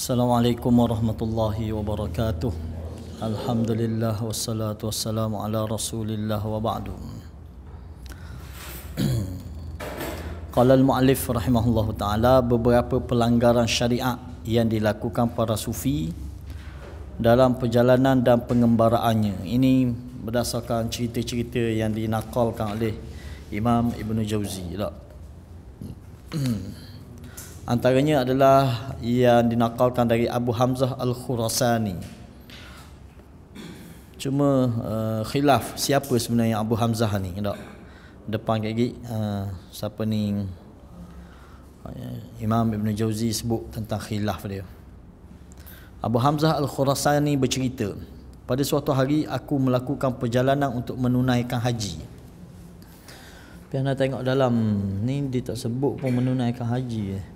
Assalamualaikum warahmatullahi wabarakatuh. Alhamdulillah wassalatu wassalamu ala Rasulillah wa ba'du. Qala al-mu'allif rahimahullahu taala beberapa pelanggaran syariat yang dilakukan para sufi dalam perjalanan dan pengembaraannya. Ini berdasarkan cerita-cerita yang dinakalkan oleh Imam Ibn Jauzi. Lah. Tak? Antaranya adalah yang dinakalkan dari Abu Hamzah Al-Khurasani Cuma uh, khilaf siapa sebenarnya Abu Hamzah ni tak? Depan kat gig uh, Siapa ni eh, Imam Ibn Jauzi sebut tentang khilaf dia Abu Hamzah Al-Khurasani bercerita Pada suatu hari aku melakukan perjalanan untuk menunaikan haji Pihak tengok dalam ni dia tak sebut pun menunaikan haji eh.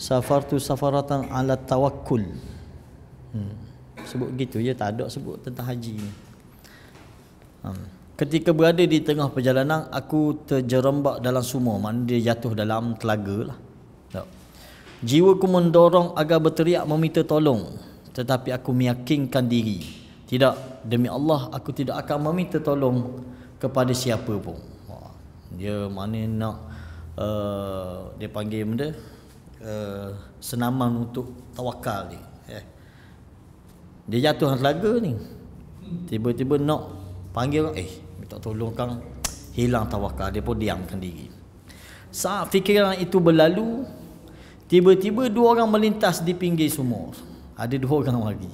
Safartu safaratan ala tawakkul hmm. Sebut gitu je tak ada sebut tentang haji ni hmm. Ketika berada di tengah perjalanan Aku terjerembak dalam sumur Maksudnya dia jatuh dalam telaga lah tak. Jiwaku mendorong agar berteriak meminta tolong Tetapi aku meyakinkan diri Tidak, demi Allah aku tidak akan meminta tolong Kepada siapa pun Dia mana nak Eh, dia panggil benda uh, eh, senaman untuk tawakal ni eh. dia jatuh dalam telaga ni tiba-tiba nak panggil eh minta tolong kang hilang tawakal dia pun diamkan diri saat fikiran itu berlalu tiba-tiba dua orang melintas di pinggir sumur ada dua orang lagi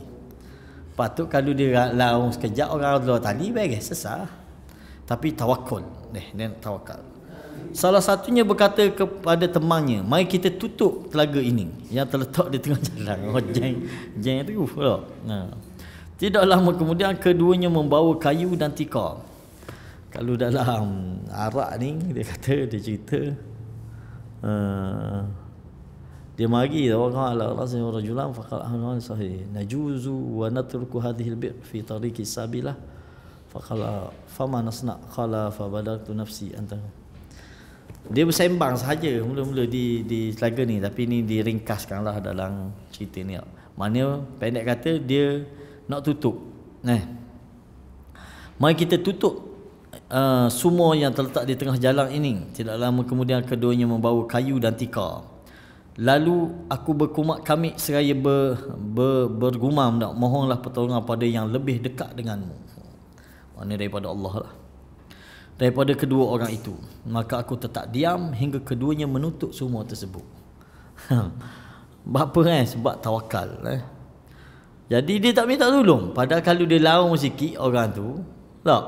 patut kalau dia laung sekejap orang dua tadi baik sesah tapi eh, tawakal deh dia tawakal Salah satunya berkata kepada temannya, "Mari kita tutup telaga ini yang terletak di tengah jalan." Oh, jeng, jeng itu. Uh, lah. Nah. Tidak lama kemudian keduanya membawa kayu dan tikar. Kalau dalam arak ni dia kata dia cerita uh, dia mari wa qala rasul rajulan faqala ahlan sahih najuzu wa natruku hadhihi albi fi tariqi sabilah faqala fama nasna qala fa badaktu nafsi antah dia bersembang saja mula-mula di di slaga ni tapi ni diringkaskanlah dalam cerita ni. Mana pendek kata dia nak tutup. Nah. Eh. mai kita tutup uh, eh, sumur yang terletak di tengah jalan ini. Tidak lama kemudian keduanya membawa kayu dan tikar. Lalu aku berkumak kami seraya ber, ber, bergumam nak mohonlah pertolongan pada yang lebih dekat denganmu. Mana daripada Allah lah daripada kedua orang itu maka aku tetap diam hingga keduanya menutup semua tersebut hmm. apa kan eh? sebab tawakal eh? jadi dia tak minta tolong padahal kalau dia larung sikit orang tu tak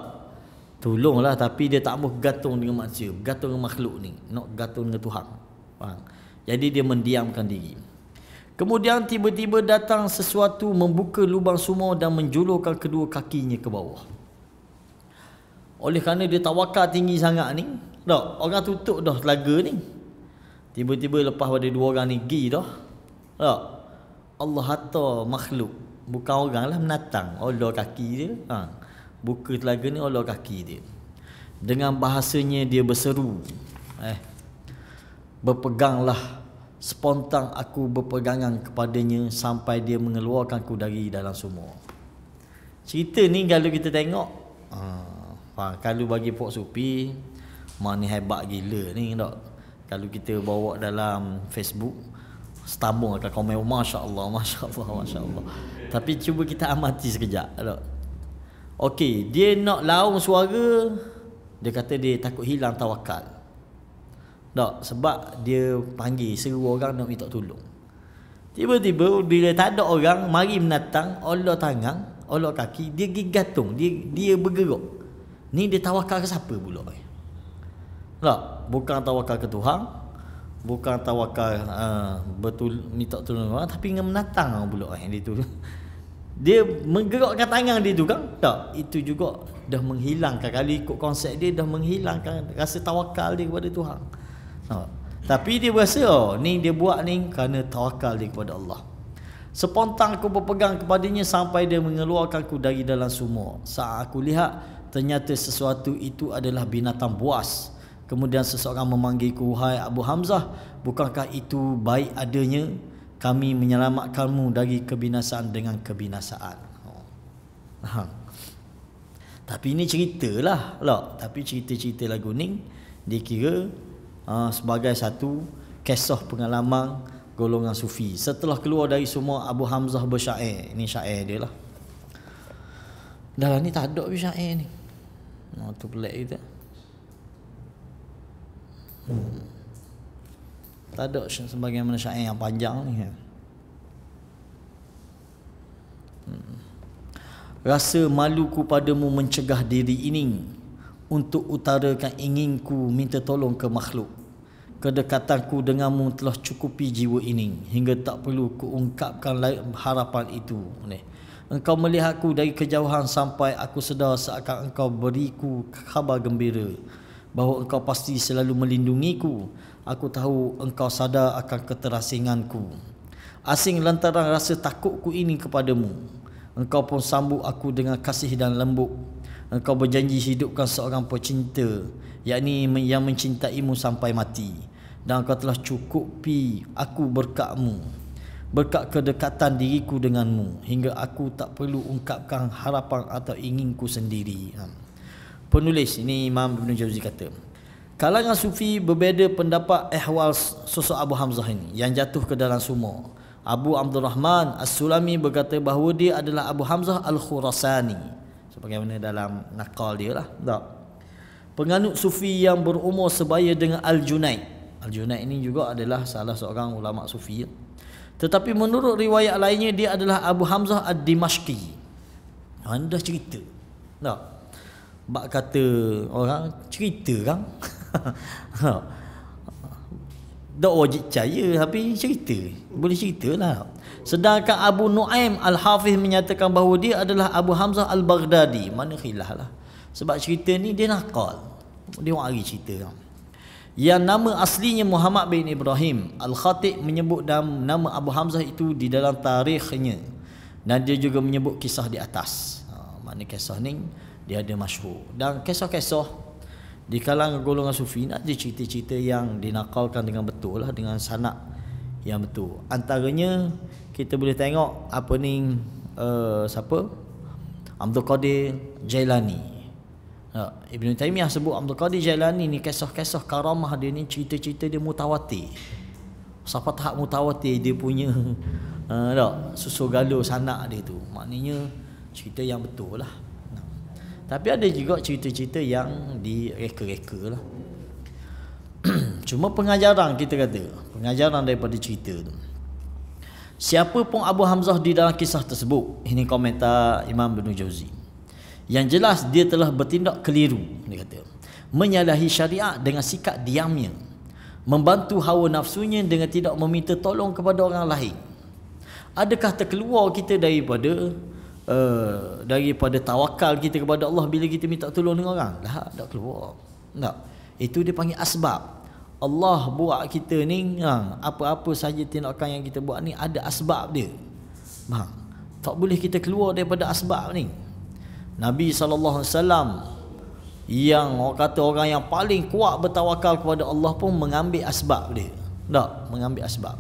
lah. tapi dia tak mau bergantung dengan manusia bergantung dengan makhluk ni nak bergantung dengan Tuhan Faham? jadi dia mendiamkan diri kemudian tiba-tiba datang sesuatu membuka lubang sumur dan menjulurkan kedua kakinya ke bawah oleh kerana dia tawakal tinggi sangat ni Tak, orang tutup dah telaga ni Tiba-tiba lepas pada dua orang ni pergi dah Tak Allah hatta makhluk Bukan orang lah menatang Allah kaki dia ha. Buka telaga ni Allah kaki dia Dengan bahasanya dia berseru Eh Berpeganglah Sepontang aku berpegangan kepadanya Sampai dia mengeluarkan ku dari dalam sumur Cerita ni kalau kita tengok Haa Ha, kalau bagi Pok Supi, mak ni hebat gila ni tak? Kalau kita bawa dalam Facebook, setambung akan komen, Masya Allah, Masya Allah, Masya Allah. Tapi cuba kita amati sekejap tak? Okey, dia nak laung suara, dia kata dia takut hilang tawakal. Tak, sebab dia panggil seru orang nak minta tolong. Tiba-tiba bila tak ada orang mari menatang Allah tangan, Allah kaki, dia gigatung, dia dia bergerak. Ni dia tawakal ke siapa pula ni? Tak, bukan tawakal ke Tuhan Bukan tawakal uh, betul minta tolong orang ah, Tapi dengan menatang orang pula eh, dia tu Dia menggerakkan tangan dia tu kan Tak, itu juga dah menghilangkan Kali ikut konsep dia dah menghilangkan rasa tawakal dia kepada Tuhan tak. Tapi dia berasa oh, ni dia buat ni kerana tawakal dia kepada Allah Sepontang aku berpegang kepadanya sampai dia mengeluarkan aku dari dalam sumur Saat aku lihat ternyata sesuatu itu adalah binatang buas kemudian seseorang memanggilku Hai Abu Hamzah bukankah itu baik adanya kami menyelamatkanmu dari kebinasaan dengan kebinasaan oh. ha. tapi ini cerita lah loh. tapi cerita-cerita lagu ni dikira uh, ah, sebagai satu kesoh pengalaman golongan sufi setelah keluar dari semua Abu Hamzah bersyair ini syair dia lah dalam ni tak ada syair ni Mau tu black kita. Hmm. Tak ada sebagian mana syair yang panjang ni. Ya. Hmm. Rasa maluku padamu mencegah diri ini untuk utarakan inginku minta tolong ke makhluk. Kedekatanku denganmu telah cukupi jiwa ini hingga tak perlu kuungkapkan harapan itu. Nih. Engkau melihatku dari kejauhan sampai aku sedar seakan engkau beriku khabar gembira bahawa engkau pasti selalu melindungiku. Aku tahu engkau sadar akan keterasinganku. Asing lantaran rasa takutku ini kepadamu. Engkau pun sambut aku dengan kasih dan lembut. Engkau berjanji hidupkan seorang pecinta yakni yang mencintaimu sampai mati. Dan engkau telah cukupi aku berkatmu berkat kedekatan diriku denganmu hingga aku tak perlu ungkapkan harapan atau inginku sendiri. Ha. Penulis ini Imam Ibn Jauzi kata. Kalangan sufi berbeza pendapat ehwal sosok Abu Hamzah ini yang jatuh ke dalam sumo. Abu Abdul Rahman As-Sulami berkata bahawa dia adalah Abu Hamzah Al-Khurasani. Sebagaimana dalam nakal dia lah. Tak. Penganut sufi yang berumur sebaya dengan Al-Junaid. Al-Junaid ini juga adalah salah seorang ulama sufi. Ya. Tetapi menurut riwayat lainnya dia adalah Abu Hamzah Ad-Dimashqi. Han dah cerita. Tak. Bak kata orang cerita kan. Tak. Ha. Tak wajib percaya tapi cerita. Boleh cerita lah. Sedangkan Abu Nuaim Al-Hafiz menyatakan bahawa dia adalah Abu Hamzah Al-Baghdadi. Mana khilaf lah. Sebab cerita ni dia nakal. Dia orang hari cerita kan yang nama aslinya Muhammad bin Ibrahim Al-Khatib menyebut nama Abu Hamzah itu di dalam tarikhnya dan dia juga menyebut kisah di atas ha, makna kisah ni dia ada masyhur dan kisah-kisah di kalangan golongan sufi nak ada cerita-cerita yang dinakalkan dengan betul lah dengan sanak yang betul antaranya kita boleh tengok apa ni uh, siapa Abdul Qadir Jailani Ya, Ibn Taymiyah sebut Abdul Qadir Jailani ni kisah-kisah karamah dia ni cerita-cerita dia mutawati Siapa tahap mutawati dia punya uh, tak, susu galur sanak dia tu. Maknanya cerita yang betul lah. Nah. Ha. Tapi ada juga cerita-cerita yang direka-reka lah. Cuma pengajaran kita kata. Pengajaran daripada cerita tu. Siapa pun Abu Hamzah di dalam kisah tersebut. Ini komentar Imam Ibn Jauzi yang jelas dia telah bertindak keliru dia kata menyalahi syariat dengan sikap diamnya membantu hawa nafsunya dengan tidak meminta tolong kepada orang lain adakah terkeluar kita daripada uh, daripada tawakal kita kepada Allah bila kita minta tolong dengan orang dah tak keluar tak itu dia panggil asbab Allah buat kita ni ha, apa-apa saja tindakan yang kita buat ni ada asbab dia tak boleh kita keluar daripada asbab ni Nabi saw yang orang kata orang yang paling kuat bertawakal kepada Allah pun mengambil asbab dia. Tak, mengambil asbab.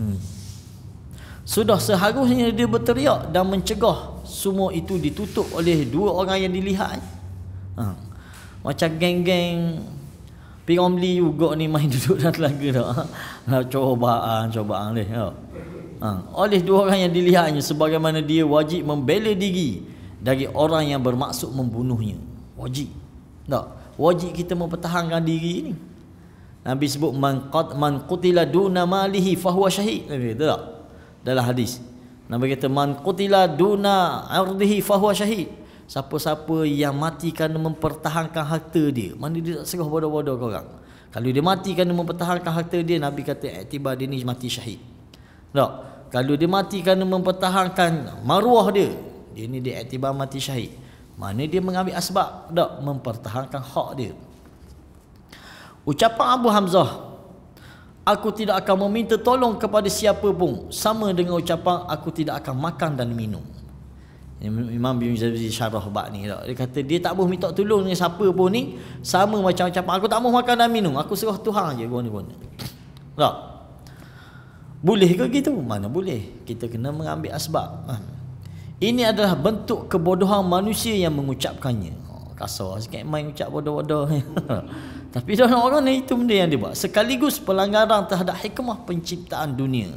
Hmm. Sudah seharusnya dia berteriak dan mencegah semua itu ditutup oleh dua orang yang dilihat. Ha. Macam geng-geng Piramli juga ni main duduk dalam telaga dah. Nak ha, cubaan, cobaan ni ha, oleh dua orang yang dilihatnya sebagaimana dia wajib membela diri dari orang yang bermaksud membunuhnya wajib tak wajib kita mempertahankan diri ini Nabi sebut man qad man qutila duna malihi fahuwa syahid Nabi kata tak dalam hadis Nabi kata man qutila duna ardihi fahuwa syahid siapa-siapa yang mati kerana mempertahankan harta dia mana dia tak serah bodoh-bodoh kau orang kalau dia mati kerana mempertahankan harta dia Nabi kata iktibar dia ni mati syahid tak kalau dia mati kerana mempertahankan maruah dia, dia ni diiktibar mati syahid. Mana dia mengambil asbab tak mempertahankan hak dia. Ucapan Abu Hamzah Aku tidak akan meminta tolong kepada siapa pun Sama dengan ucapan Aku tidak akan makan dan minum Imam bin Zabzi syarah bak ni tak? Dia kata dia tak boleh minta tolong dengan siapa pun ni Sama macam ucapan Aku tak boleh makan dan minum Aku serah Tuhan je guna -guna. Tak? Boleh ke gitu? Mana boleh. Kita kena mengambil asbab. Ha. Ini adalah bentuk kebodohan manusia yang mengucapkannya. Ha, kasar sikit main ucap bodoh-bodoh. Tapi dah orang ni itu benda yang dia buat. Sekaligus pelanggaran terhadap hikmah penciptaan dunia.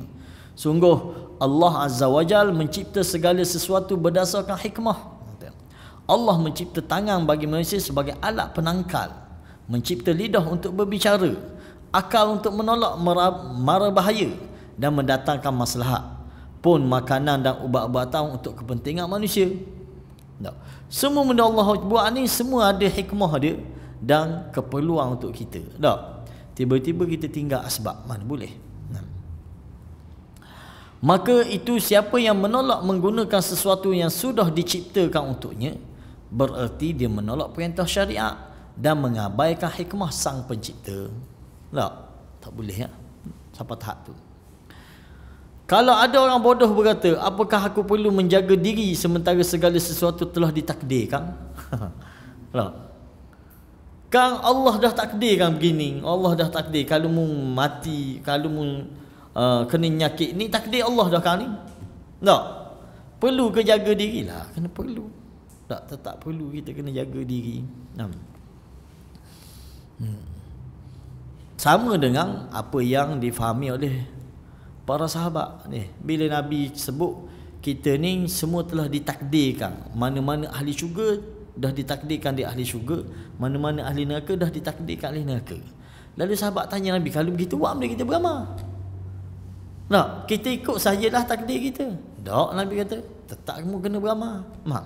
Sungguh Allah Azza wa Jal mencipta segala sesuatu berdasarkan hikmah. Allah mencipta tangan bagi manusia sebagai alat penangkal. Mencipta lidah untuk berbicara. Akal untuk menolak mara, mara bahaya dan mendatangkan maslahat pun makanan dan ubat-ubatan untuk kepentingan manusia. Tak. Semua benda Allah buat ni semua ada hikmah dia dan keperluan untuk kita. Tak. Tiba-tiba kita tinggal asbab mana boleh. Maka itu siapa yang menolak menggunakan sesuatu yang sudah diciptakan untuknya Bererti dia menolak perintah syariat Dan mengabaikan hikmah sang pencipta Tak, tak boleh ya Siapa tahap tu kalau ada orang bodoh berkata, apakah aku perlu menjaga diri sementara segala sesuatu telah ditakdirkan? Tak. Kang Allah dah takdirkan begini. Allah dah takdir. Kalau mu mati, kalau mu uh, kena nyakit ni takdir Allah dah kan ni. Tak. Perlu ke jaga lah. Kena perlu. Tak tetap perlu kita kena jaga diri. Hmm. Sama dengan apa yang difahami oleh para sahabat ni bila nabi sebut kita ni semua telah ditakdirkan mana-mana ahli syurga dah ditakdirkan di ahli syurga mana-mana ahli neraka dah ditakdirkan ahli neraka lalu sahabat tanya nabi kalau begitu buat benda kita beramah? tak kita ikut sajalah takdir kita tak nabi kata tetap kamu kena beramah, mak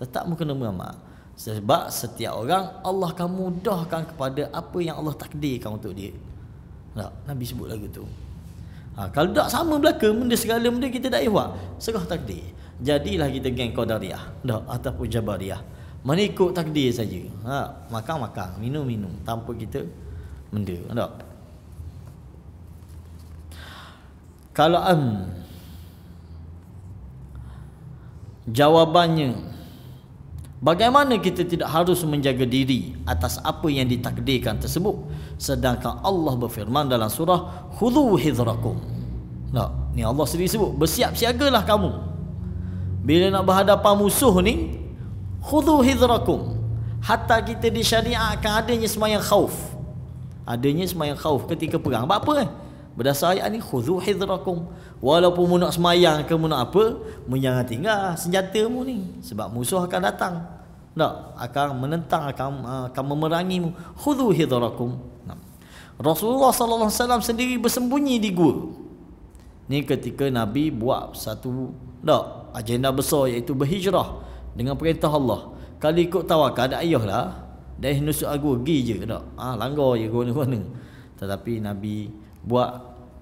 tetap kamu kena beramah. sebab setiap orang Allah kamu mudahkan kepada apa yang Allah takdirkan untuk dia tak nabi sebut lagu tu ha, Kalau tak sama belaka Benda segala benda kita tak ihwak Serah takdir Jadilah kita geng kodariah Tak Ataupun jabariah Mana ikut takdir saja ha, Makan-makan Minum-minum Tanpa kita Benda Tak Kalau am um, Jawabannya Jawabannya Bagaimana kita tidak harus menjaga diri atas apa yang ditakdirkan tersebut sedangkan Allah berfirman dalam surah khudhu hidrakum. Nah, ni Allah sendiri sebut bersiap-siagalah kamu. Bila nak berhadapan musuh ni khudhu hidrakum. Hatta kita disyariatkan adanya semayang khauf. Adanya semayang khauf ketika perang. Apa eh? Berdasar ayat ni khudhu hidrakum. Walaupun mu nak semayang ke mu nak apa, menyangat tinggal senjata mu ni sebab musuh akan datang. Tak, akan menentang, akan, ah, akan memerangi khudu hidarakum. Rasulullah sallallahu alaihi wasallam sendiri bersembunyi di gua. Ni ketika Nabi buat satu tak, agenda besar iaitu berhijrah dengan perintah Allah. Kalau ikut tawakal dak ayahlah. Dah nusuk aku pergi je tak. Ah ha, langgar je guna-guna. Tetapi Nabi buat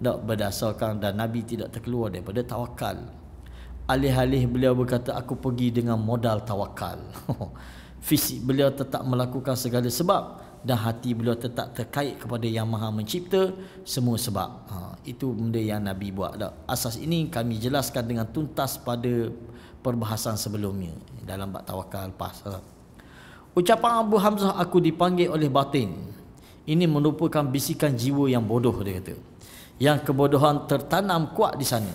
tak berdasarkan dan Nabi tidak terkeluar daripada tawakal alih-alih beliau berkata aku pergi dengan modal tawakal fisik beliau tetap melakukan segala sebab dan hati beliau tetap terkait kepada yang maha mencipta semua sebab ha, itu benda yang Nabi buat asas ini kami jelaskan dengan tuntas pada perbahasan sebelumnya dalam bab tawakal pasal ucapan Abu Hamzah aku dipanggil oleh batin ini merupakan bisikan jiwa yang bodoh dia kata yang kebodohan tertanam kuat di sana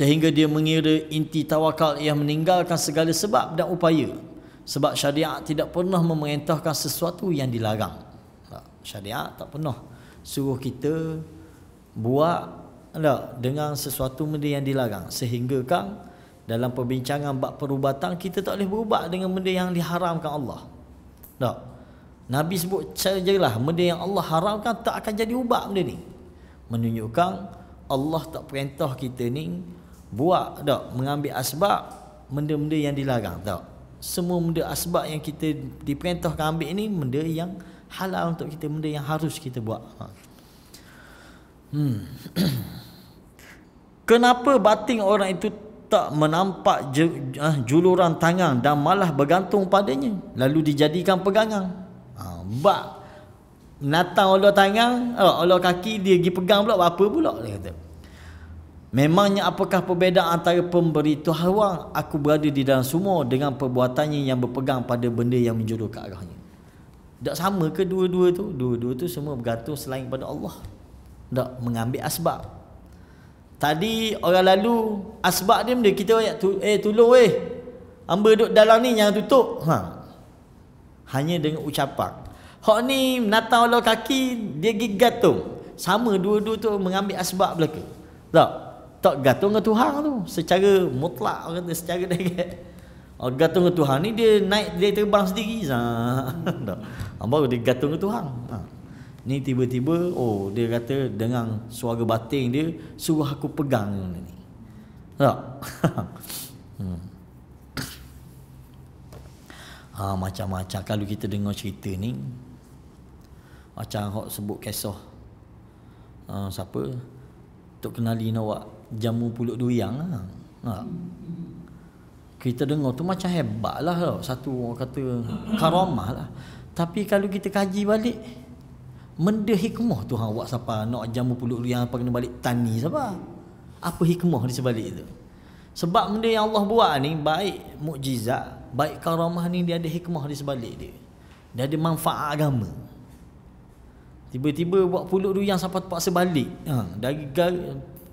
sehingga dia mengira inti tawakal ia meninggalkan segala sebab dan upaya sebab syariat tidak pernah memerintahkan sesuatu yang dilarang tak syariat tak pernah suruh kita buat tak dengan sesuatu benda yang dilarang sehingga kan dalam perbincangan bab perubatan kita tak boleh berubat dengan benda yang diharamkan Allah tak Nabi sebut sajalah benda yang Allah haramkan tak akan jadi ubat benda ni menunjukkan Allah tak perintah kita ni buat tak mengambil asbab benda-benda yang dilarang tak semua benda asbab yang kita diperintahkan ambil ni benda yang halal untuk kita benda yang harus kita buat ha. hmm. kenapa batin orang itu tak menampak ha, juluran tangan dan malah bergantung padanya lalu dijadikan pegangan ha, bak natang oleh tangan oh, oleh kaki dia pergi pegang pula apa pula dia kata Memangnya apakah perbezaan antara pemberi tuhawang aku berada di dalam semua dengan perbuatannya yang berpegang pada benda yang menjodoh ke arahnya. Tak sama ke dua-dua tu? Dua-dua tu semua bergantung selain pada Allah. Tak mengambil asbab. Tadi orang lalu asbab dia benda kita ayat eh tolong weh. Amba duduk dalam ni jangan tutup. Ha. Hanya dengan ucapan. Hak ni nata Allah kaki dia gigat tu. Sama dua-dua tu mengambil asbab belaka. Tak tak gantung ke Tuhan tu secara mutlak orang kata secara direct oh, gantung ke Tuhan ni dia naik dia terbang sendiri ha tak ah, baru dia gatung ke Tuhan ha. ni tiba-tiba oh dia kata dengan suara batin dia suruh aku pegang ni tak hmm. ha, macam-macam kalau kita dengar cerita ni macam hok sebut kisah ha, siapa Tok Kenali Nawak no, jamu pulut duyang lah. ha. kita dengar tu macam hebat lah satu orang kata karamah lah tapi kalau kita kaji balik Menda hikmah Tuhan buat siapa nak jamu pulut duyang apa kena balik tani siapa apa hikmah di sebalik tu sebab benda yang Allah buat ni baik mukjizat baik karamah ni dia ada hikmah di sebalik dia dia ada manfaat agama Tiba-tiba buat pulut duyang sampai terpaksa balik ha, dari,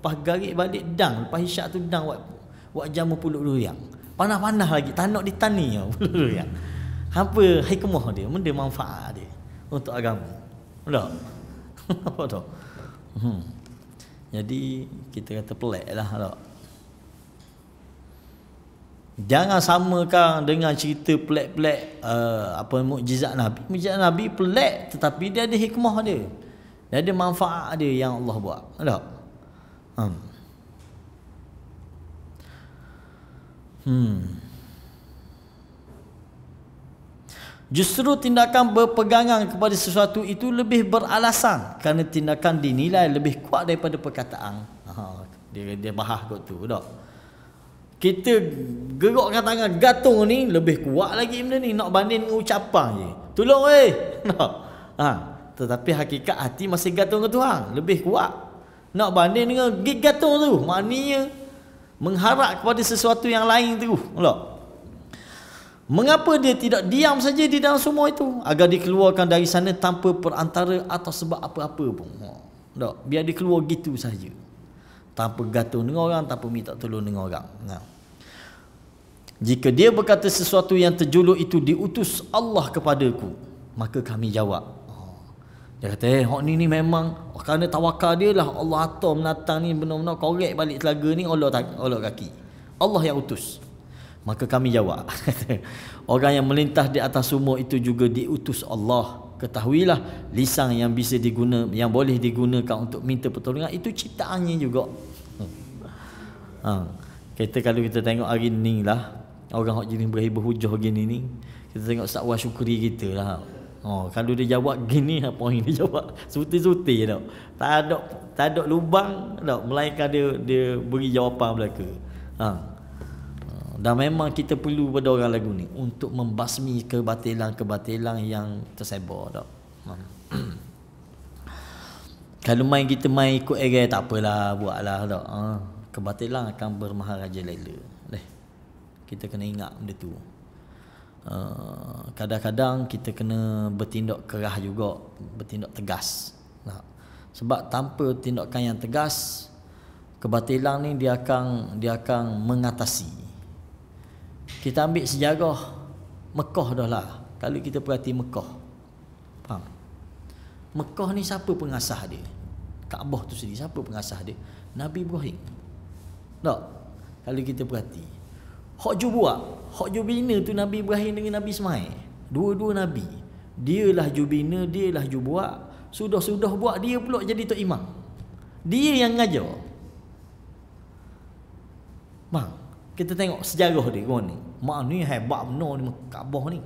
lepas garik balik dang lepas isyak tu dang buat buat jamu puluk duriang panah-panah lagi tanok ditani ya puluk duriang apa hikmah dia benda manfaat dia untuk agama tak apa tu hmm. jadi kita kata pelik lah tak Jangan samakan dengan cerita pelik-pelik uh, apa mukjizat Nabi. Mukjizat Nabi pelik tetapi dia ada hikmah dia. Dia ada manfaat dia yang Allah buat. Tak? Hmm. Justru tindakan berpegangan kepada sesuatu itu lebih beralasan kerana tindakan dinilai lebih kuat daripada perkataan. Ha, dia dia bahas kot tu, dok. Kita gerakkan tangan gatung ni lebih kuat lagi benda ni nak banding dengan ucapan je. Tolong weh. Ha, tetapi hakikat hati masih gatung ke Tuhan, lebih kuat. Nak banding dengan gig gatung tu. Maknanya mengharap kepada sesuatu yang lain tu. Nampak? Mengapa dia tidak diam saja di dalam semua itu agar dikeluarkan dari sana tanpa perantara atau sebab apa-apa pun. Tak, ha. biar dia keluar gitu saja. Tanpa gato dengan orang, tanpa minta tolong dengan orang. Nah. Ha. Jika dia berkata sesuatu yang terjulur itu diutus Allah kepadaku, maka kami jawab, dia kata eh hok ni ni memang kerana tawakal dia lah Allah atur menatang ni benar-benar korek balik telaga ni Allah tak Allah kaki. Allah yang utus. Maka kami jawab. Orang yang melintas di atas sumur itu juga diutus Allah. Ketahuilah lisan yang bisa diguna yang boleh digunakan untuk minta pertolongan itu ciptaannya juga. Hmm. Ha. Kita kalau kita tengok hari ni lah Orang yang jenis berhibur hujah gini ni Kita tengok sakwa syukuri kita lah Oh, kalau dia jawab gini lah poin dia jawab. Suti-suti je tak. Tak ada tak ada lubang tak melainkan dia dia beri jawapan belaka. Ha. Dan memang kita perlu pada orang lagu ni untuk membasmi kebatilan-kebatilan yang tersebar tak. Ha. kalau main kita main ikut erai tak apalah buatlah tak. Ha. Kebatilan akan bermaharaja lela. leh. Kita kena ingat benda tu. Ah, kadang-kadang kita kena bertindak kerah juga bertindak tegas nah, sebab tanpa tindakan yang tegas kebatilan ni dia akan dia akan mengatasi kita ambil sejarah Mekah dah lah kalau kita perhati Mekah faham Mekah ni siapa pengasah dia Kaabah tu sendiri siapa pengasah dia Nabi Ibrahim tak kalau kita perhati hak jua buat Hak jubina tu Nabi Ibrahim dengan Nabi Ismail. Dua-dua Nabi. Dialah jubina, dialah jubuak. Sudah-sudah buat, dia pula jadi tok imam. Dia yang ngajar. Bang, kita tengok sejarah dia ni. Mak ni hebat benar di Kaabah ni.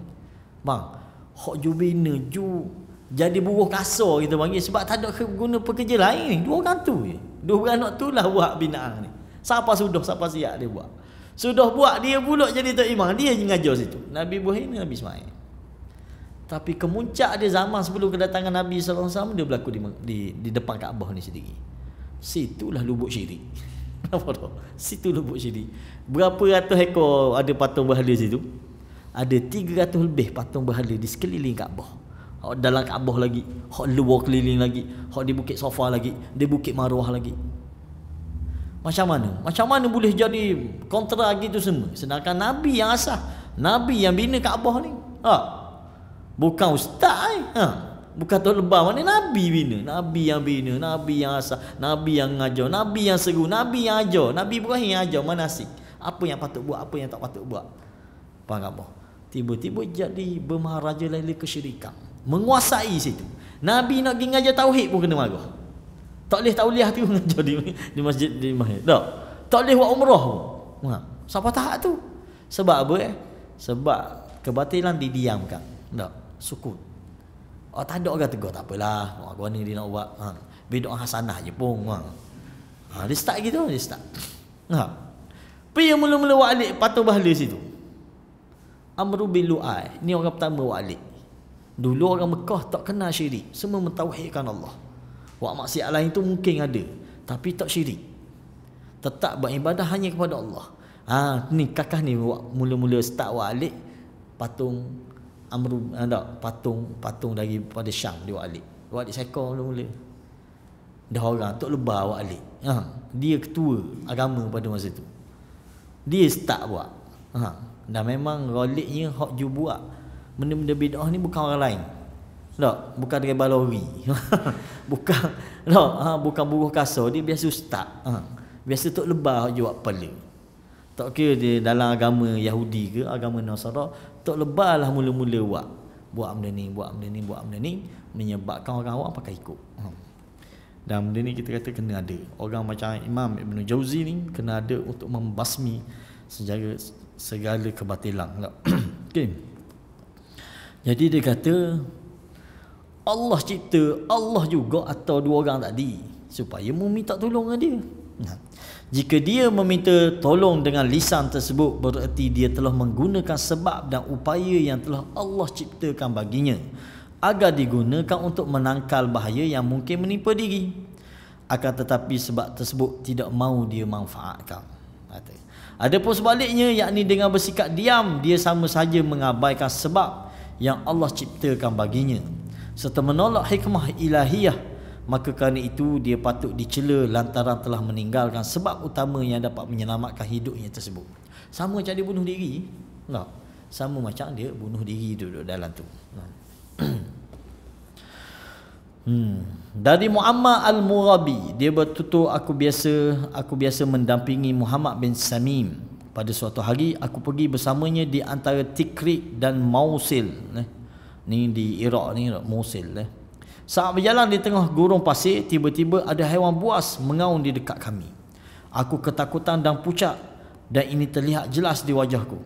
Bang, hak jubina ju jadi buruh kasar kita panggil sebab tak ada guna pekerja lain Dua orang tu je. Dua beranak tu lah buat binaan ni. Siapa sudah, siapa siap dia buat. Sudah buat dia pula jadi tak imam. Dia yang ngajar situ. Nabi Buhain Nabi Ismail. Tapi kemuncak dia zaman sebelum kedatangan Nabi sallallahu alaihi dia berlaku di, di di depan Kaabah ni sendiri. Situlah lubuk syirik. Apa Situ lubuk syirik. Berapa ratus ekor ada patung berhala situ? Ada tiga 300 lebih patung berhala di sekeliling Kaabah. Hak dalam Kaabah lagi, hak luar keliling lagi, di Bukit sofa lagi, di Bukit Marwah lagi. Macam mana? Macam mana boleh jadi kontra lagi tu semua? Sedangkan Nabi yang asah. Nabi yang bina Kaabah ni. Ha. Bukan ustaz eh. Ha. Bukan tu lebar mana Nabi bina. Nabi yang bina. Nabi yang asah. Nabi yang ngajar. Nabi yang seru. Nabi yang ajar. Nabi Ibrahim yang ajar. Mana asik? Apa yang patut buat? Apa yang tak patut buat? Puan Kaabah. Tiba-tiba jadi bermaharaja lain-lain kesyirikan. Menguasai situ. Nabi nak pergi ngajar tauhid pun kena marah. Tak boleh tauliah tu mengajar di, di masjid di mahir. Tak. Tak boleh buat umrah pun. Ha. Siapa tahap tu? Sebab apa eh? Sebab kebatilan didiamkan. Tak. Sukut. Oh tak ada orang tegur tak apalah. Oh, aku ni dia nak buat. Ha. Bidu'ah hasanah je pun. Ha. ha. Dia start gitu. Dia start. Ha. Pergi mula-mula wa'alik patuh bahala situ. Amru bin Lu'ai. Ni orang pertama wa'alik. Dulu orang Mekah tak kenal syirik. Semua mentauhidkan Allah. Buat maksiat lain tu mungkin ada Tapi tak syirik Tetap buat ibadah hanya kepada Allah ha, Ni kakak ni mula-mula start buat alik Patung Amru eh, ada patung patung daripada Syam di Wali. Wali seekor mula-mula. Dah orang tok lebar Wali. Ha, dia ketua agama pada masa tu. Dia start buat. Ha, dan memang roliknya hak ju buat. Benda-benda bidah ni bukan orang lain, tak, bukan dengan balori. bukan, no, ha, bukan buruh kasar. Dia biasa ustaz. Ha. Biasa tok lebah jual kepala. Tak kira dia dalam agama Yahudi ke, agama Nasara, tok lebah lah mula-mula buat. Buat benda ni, buat benda ni, buat benda ni. Menyebabkan orang awak pakai ikut. Ha. Dan benda ni kita kata kena ada. Orang macam Imam Ibn Jauzi ni, kena ada untuk membasmi segala, segala kebatilan. okay. Jadi dia kata, Allah cipta Allah juga atau dua orang tadi supaya mu minta tolong dengan dia. Nah. Jika dia meminta tolong dengan lisan tersebut bererti dia telah menggunakan sebab dan upaya yang telah Allah ciptakan baginya agar digunakan untuk menangkal bahaya yang mungkin menimpa diri. Akan tetapi sebab tersebut tidak mahu dia manfaatkan. Kata. Adapun sebaliknya yakni dengan bersikap diam dia sama saja mengabaikan sebab yang Allah ciptakan baginya serta menolak hikmah ilahiyah maka kerana itu dia patut dicela lantaran telah meninggalkan sebab utama yang dapat menyelamatkan hidupnya tersebut sama macam dia bunuh diri tak sama macam dia bunuh diri duduk dalam tu Hmm. Dari Muammar Al-Murabi Dia bertutur aku biasa Aku biasa mendampingi Muhammad bin Samim Pada suatu hari Aku pergi bersamanya di antara Tikrit dan Mausil ni di Iraq ni Mosul eh. Saat berjalan di tengah gurun pasir, tiba-tiba ada haiwan buas mengaum di dekat kami. Aku ketakutan dan pucat dan ini terlihat jelas di wajahku.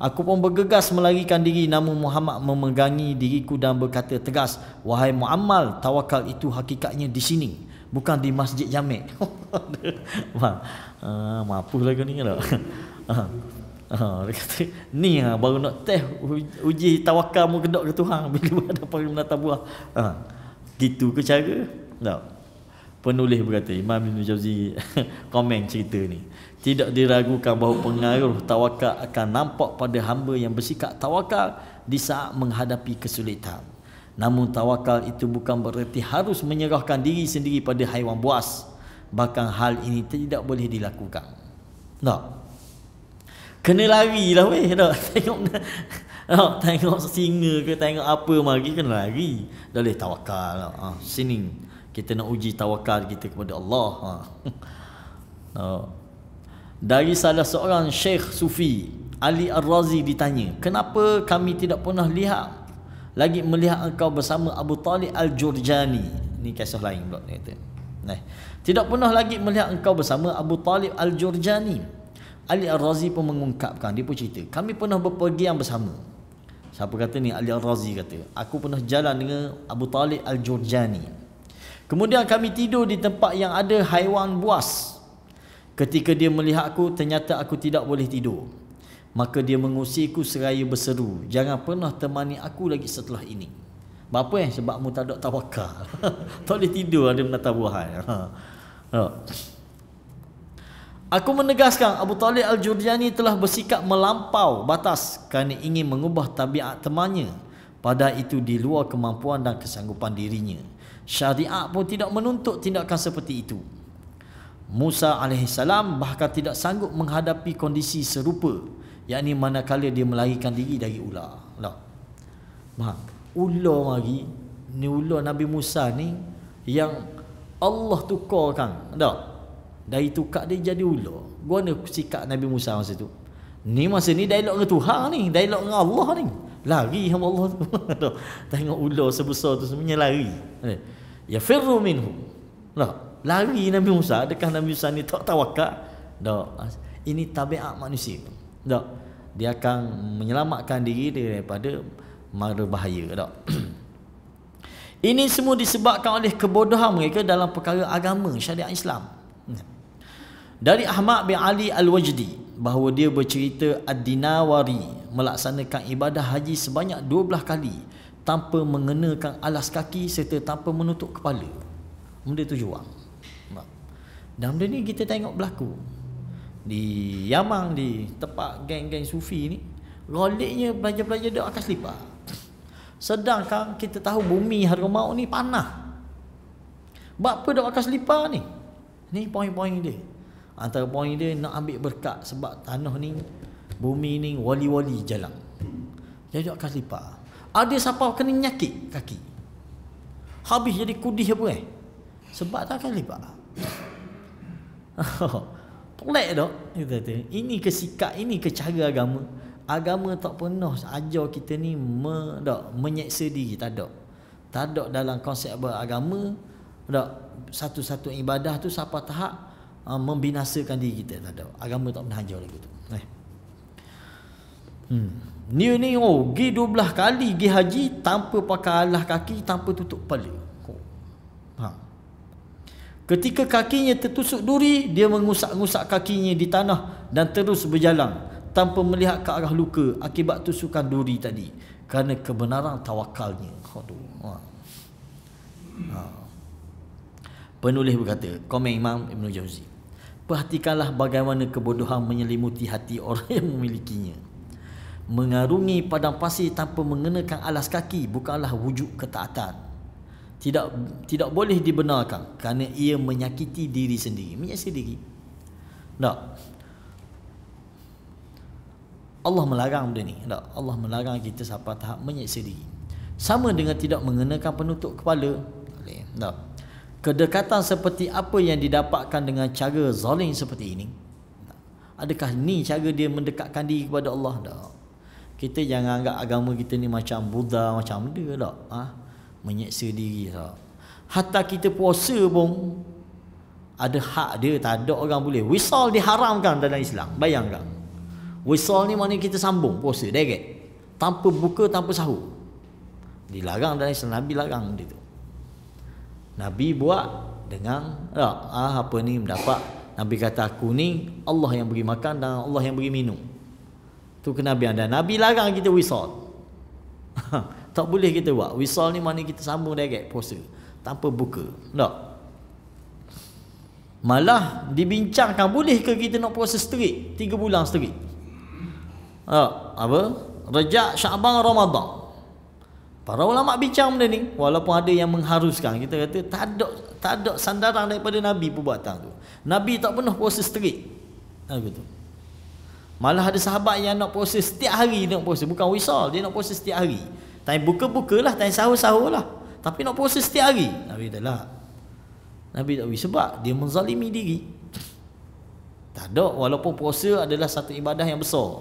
Aku pun bergegas melarikan diri namun Muhammad memegangi diriku dan berkata tegas, "Wahai Muammal, tawakal itu hakikatnya di sini, bukan di Masjid Jamek." Wah, uh, ah, mampuslah kau ni kalau. Ah. Ha, dia kata ni ha, baru nak test uji tawakal mu kedok ke Tuhan bila berhadapan dengan menata buah. Ha. Gitu ke cara? Tak. Penulis berkata Imam Ibn Jauzi komen cerita ni. Tidak diragukan bahawa pengaruh tawakal akan nampak pada hamba yang bersikap tawakal di saat menghadapi kesulitan. Namun tawakal itu bukan bererti harus menyerahkan diri sendiri pada haiwan buas. Bahkan hal ini tidak boleh dilakukan. Tak. No. Kena lari lah weh dah. Tengok Oh, tengok singa ke tengok apa mari kena lari. Dah boleh tawakal. Ha, sini kita nak uji tawakal kita kepada Allah. Ha. Oh. Dari salah seorang Sheikh Sufi Ali Ar-Razi ditanya Kenapa kami tidak pernah lihat Lagi melihat engkau bersama Abu Talib Al-Jurjani Ini kisah lain pula ni kata Nah, tidak pernah lagi melihat engkau bersama Abu Talib Al-Jurjani Ali Al-Razi pun mengungkapkan Dia pun cerita Kami pernah berpergian bersama Siapa kata ni Ali Al-Razi kata Aku pernah jalan dengan Abu Talib Al-Jurjani Kemudian kami tidur di tempat yang ada haiwan buas Ketika dia melihat aku, Ternyata aku tidak boleh tidur Maka dia mengusirku seraya berseru Jangan pernah temani aku lagi setelah ini Bapa eh? Sebab mu tak ada tawakal Tak boleh tidur ada menata buah. Ha. ha. Aku menegaskan Abu Talib Al-Jurjani telah bersikap melampau batas kerana ingin mengubah tabiat temannya pada itu di luar kemampuan dan kesanggupan dirinya. Syariah pun tidak menuntut tindakan seperti itu. Musa AS bahkan tidak sanggup menghadapi kondisi serupa yakni manakala dia melarikan diri dari ular. Nah. Faham? Ular lagi, ni ular Nabi Musa ni yang Allah tukarkan. Nah. Dari tukak dia jadi ular. Guna sikap Nabi Musa masa tu. Ni masa ni dialog dengan Tuhan ni, dialog dengan Allah ni. Lari hamba Allah tu. Tengok ular sebesar tu semuanya lari. Eh, ya firru minhu. Nah, lari Nabi Musa, adakah Nabi Musa ni tak tawakal? Dak. Ini tabiat manusia. Dak. Dia akan menyelamatkan diri daripada mara bahaya. Dak. Ini semua disebabkan oleh kebodohan mereka dalam perkara agama syariat Islam dari Ahmad bin Ali Al-Wajdi bahawa dia bercerita Ad-Dinawari melaksanakan ibadah haji sebanyak 12 kali tanpa mengenakan alas kaki serta tanpa menutup kepala. Benda tu juang. Dan benda ni kita tengok berlaku. Di Yaman, di tempat geng-geng sufi ni, roliknya pelajar-pelajar dia akan selipar. Sedangkan kita tahu bumi harimau ni panah. Bapa dia akan selipar ni? Ni poin-poin dia. Antara poin dia nak ambil berkat sebab tanah ni bumi ni wali-wali jalan. Jadi dia akan pak? Ada siapa kena nyakit kaki. Habis jadi kudih apa eh? Sebab tak akan pak? Pelik dok. Kata, ini kesikap, ini kecara agama. Agama tak pernah ajar kita ni me, dok menyeksa diri. Tak ada. Tak ada dalam konsep beragama. dok satu-satu ibadah tu siapa tahap Ah, membinasakan diri kita tak ada agama tak pernah hancur lagi tu eh. hmm. ni ni oh gi 12 kali gi haji tanpa pakai alah kaki tanpa tutup kepala oh. ha. ketika kakinya tertusuk duri dia mengusak-ngusak kakinya di tanah dan terus berjalan tanpa melihat ke arah luka akibat tusukan duri tadi kerana kebenaran tawakalnya ha. ha. penulis berkata komen imam Ibn Jauzi Perhatikanlah bagaimana kebodohan menyelimuti hati orang yang memilikinya. Mengarungi padang pasir tanpa mengenakan alas kaki bukanlah wujud ketaatan. Tidak tidak boleh dibenarkan kerana ia menyakiti diri sendiri. Menyakiti diri. Tak. Allah melarang benda ni. Tak. Allah melarang kita sampai tahap menyakiti diri. Sama dengan tidak mengenakan penutup kepala. Tak kedekatan seperti apa yang didapatkan dengan cara zalim seperti ini adakah ni cara dia mendekatkan diri kepada Allah tak kita jangan anggap agama kita ni macam Buddha macam dia tak ha? menyeksa diri tak hatta kita puasa pun ada hak dia tak ada orang boleh wisal diharamkan dalam Islam bayangkan wisal ni maknanya kita sambung puasa direct tanpa buka tanpa sahur dilarang dalam Islam Nabi larang dia tu Nabi buat dengan tak, ah, ah, apa ni mendapat Nabi kata aku ni Allah yang beri makan dan Allah yang beri minum tu kenabian anda. Nabi larang kita wisal tak boleh kita buat wisal ni mana kita sambung direct puasa tanpa buka tak malah dibincangkan boleh ke kita nak puasa straight 3 bulan straight tak apa rejak syabang ramadhan Para ulama bincang benda ni walaupun ada yang mengharuskan kita kata tak ada tak ada sandaran daripada nabi perbuatan tu. Nabi tak pernah puasa strict. Ha gitu. Malah ada sahabat yang nak puasa setiap hari nak puasa bukan wisal dia nak puasa setiap hari. Tai buka-bukalah tai sahur-sahur lah. Tapi nak puasa setiap hari. Nabi tak lah. Nabi tak boleh sebab dia menzalimi diri. Tak ada walaupun puasa adalah satu ibadah yang besar.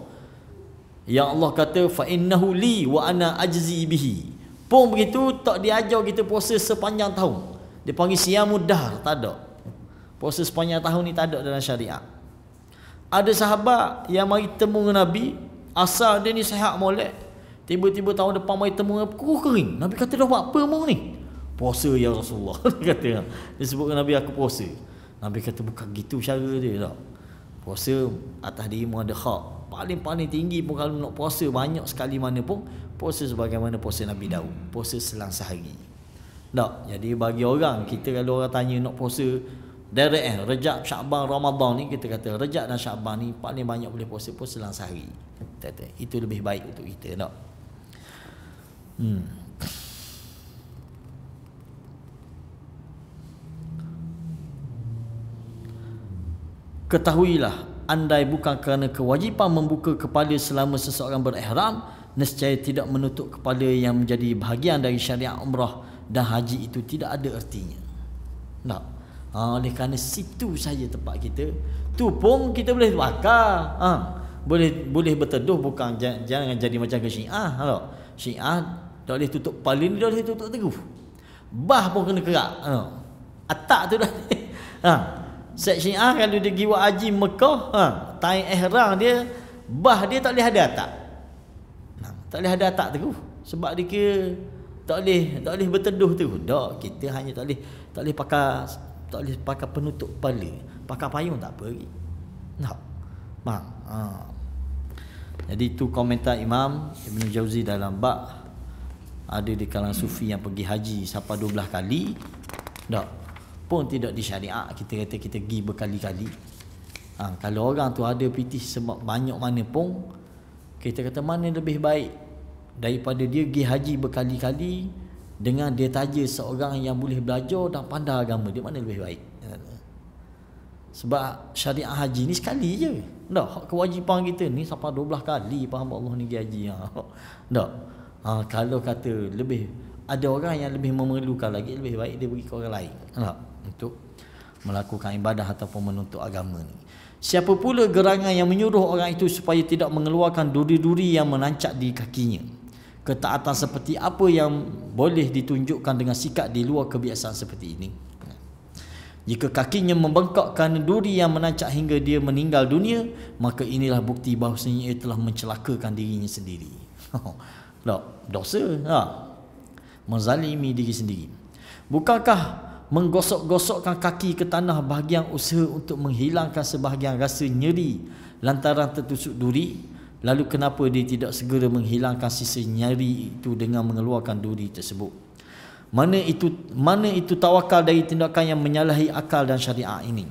Yang Allah kata fa innahu li wa ana ajzi bihi. Pun begitu tak diajar kita puasa sepanjang tahun. Dia panggil siamud dahr, tak ada. Puasa sepanjang tahun ni tak ada dalam syariat. Ada sahabat yang mai temu dengan Nabi, asal dia ni sehat molek, tiba-tiba tahun depan mari temu dengan kuku kering. Nabi kata dah buat apa mau ni? Puasa ya Rasulullah. Dia kata, dia sebut Nabi aku puasa. Nabi kata bukan gitu cara dia tak. Puasa atas diri mu ada hak, paling-paling tinggi pun kalau nak puasa banyak sekali mana pun puasa sebagaimana puasa Nabi Daud puasa selang sehari tak jadi bagi orang kita kalau orang tanya nak puasa direct eh rejab syaban ramadan ni kita kata rejak dan syaban ni paling banyak boleh puasa pun selang sehari kata itu lebih baik untuk kita tak hmm Ketahuilah andai bukan kerana kewajipan membuka kepala selama seseorang berihram nescaya tidak menutup kepala yang menjadi bahagian dari syariat umrah dan haji itu tidak ada ertinya tak ha, oleh kerana situ saja tempat kita tu pun kita boleh bakar ha, boleh boleh berteduh bukan jangan, jangan jadi macam ke syiah ha, syiah tak boleh tutup kepala ni tak boleh tutup teguh bah pun kena kerak ha, atak tu dah ha, Syed Syiah kalau dia pergi buat haji Mekah ha, Tain ihram dia Bah dia tak boleh ada atak nah, Tak boleh ada atak tu Sebab dia ke Tak boleh, tak boleh berteduh tu Tak, kita hanya tak boleh Tak boleh pakai Tak boleh pakai penutup kepala Pakai payung tak apa lagi nah, ha. Jadi tu komentar Imam Ibn Jauzi dalam bak Ada di kalangan sufi yang pergi haji Sampai 12 kali Tak pun tidak di disyariat kita kata kita pergi berkali-kali ha, kalau orang tu ada piti sebab banyak mana pun kita kata mana lebih baik daripada dia pergi haji berkali-kali dengan dia taja seorang yang boleh belajar dan pandai agama dia mana lebih baik sebab syariat haji ni sekali je dah kewajipan kita ni sampai 12 kali paham Allah ni pergi haji ha. dah ha, kalau kata lebih ada orang yang lebih memerlukan lagi lebih baik dia bagi ke orang lain nampak untuk melakukan ibadah ataupun menuntut agama ni. Siapa pula gerangan yang menyuruh orang itu supaya tidak mengeluarkan duri-duri yang menancap di kakinya? Ketaatan seperti apa yang boleh ditunjukkan dengan sikap di luar kebiasaan seperti ini? Jika kakinya membengkak duri yang menancap hingga dia meninggal dunia, maka inilah bukti bahawasanya ia telah mencelakakan dirinya sendiri. Tak, dosa. Ha. Menzalimi diri sendiri. Bukankah menggosok-gosokkan kaki ke tanah bahagian usaha untuk menghilangkan sebahagian rasa nyeri lantaran tertusuk duri lalu kenapa dia tidak segera menghilangkan sisa nyeri itu dengan mengeluarkan duri tersebut mana itu mana itu tawakal dari tindakan yang menyalahi akal dan syariah ini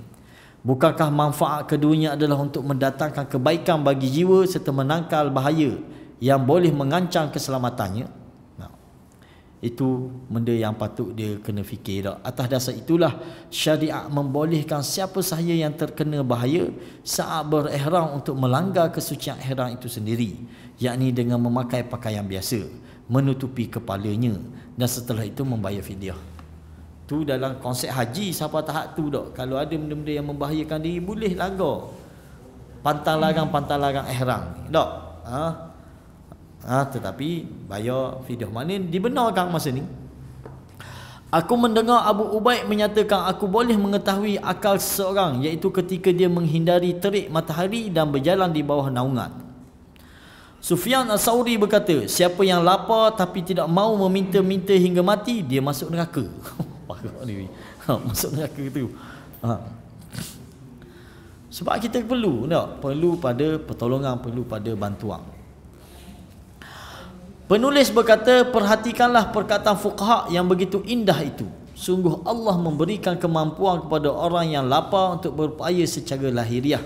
bukankah manfaat keduanya adalah untuk mendatangkan kebaikan bagi jiwa serta menangkal bahaya yang boleh mengancam keselamatannya itu benda yang patut dia kena fikir tak? Atas dasar itulah syariat membolehkan siapa sahaja yang terkena bahaya saat berihram untuk melanggar kesucian ihram itu sendiri, yakni dengan memakai pakaian biasa, menutupi kepalanya dan setelah itu membayar fidyah. Tu dalam konsep haji siapa tahap tu dok. Kalau ada benda-benda yang membahayakan diri boleh langgar. Pantang larang pantang larang ihram. Dok. Ha? ha, tetapi bayar fidyah mana dibenarkan masa ni aku mendengar Abu Ubaid menyatakan aku boleh mengetahui akal seseorang, iaitu ketika dia menghindari terik matahari dan berjalan di bawah naungan Sufyan As-Sauri berkata siapa yang lapar tapi tidak mahu meminta-minta hingga mati dia masuk neraka ha, masuk neraka tu ha. Sebab kita perlu tak? Perlu pada pertolongan Perlu pada bantuan Penulis berkata perhatikanlah perkataan fuqaha yang begitu indah itu. Sungguh Allah memberikan kemampuan kepada orang yang lapar untuk berupaya secara lahiriah.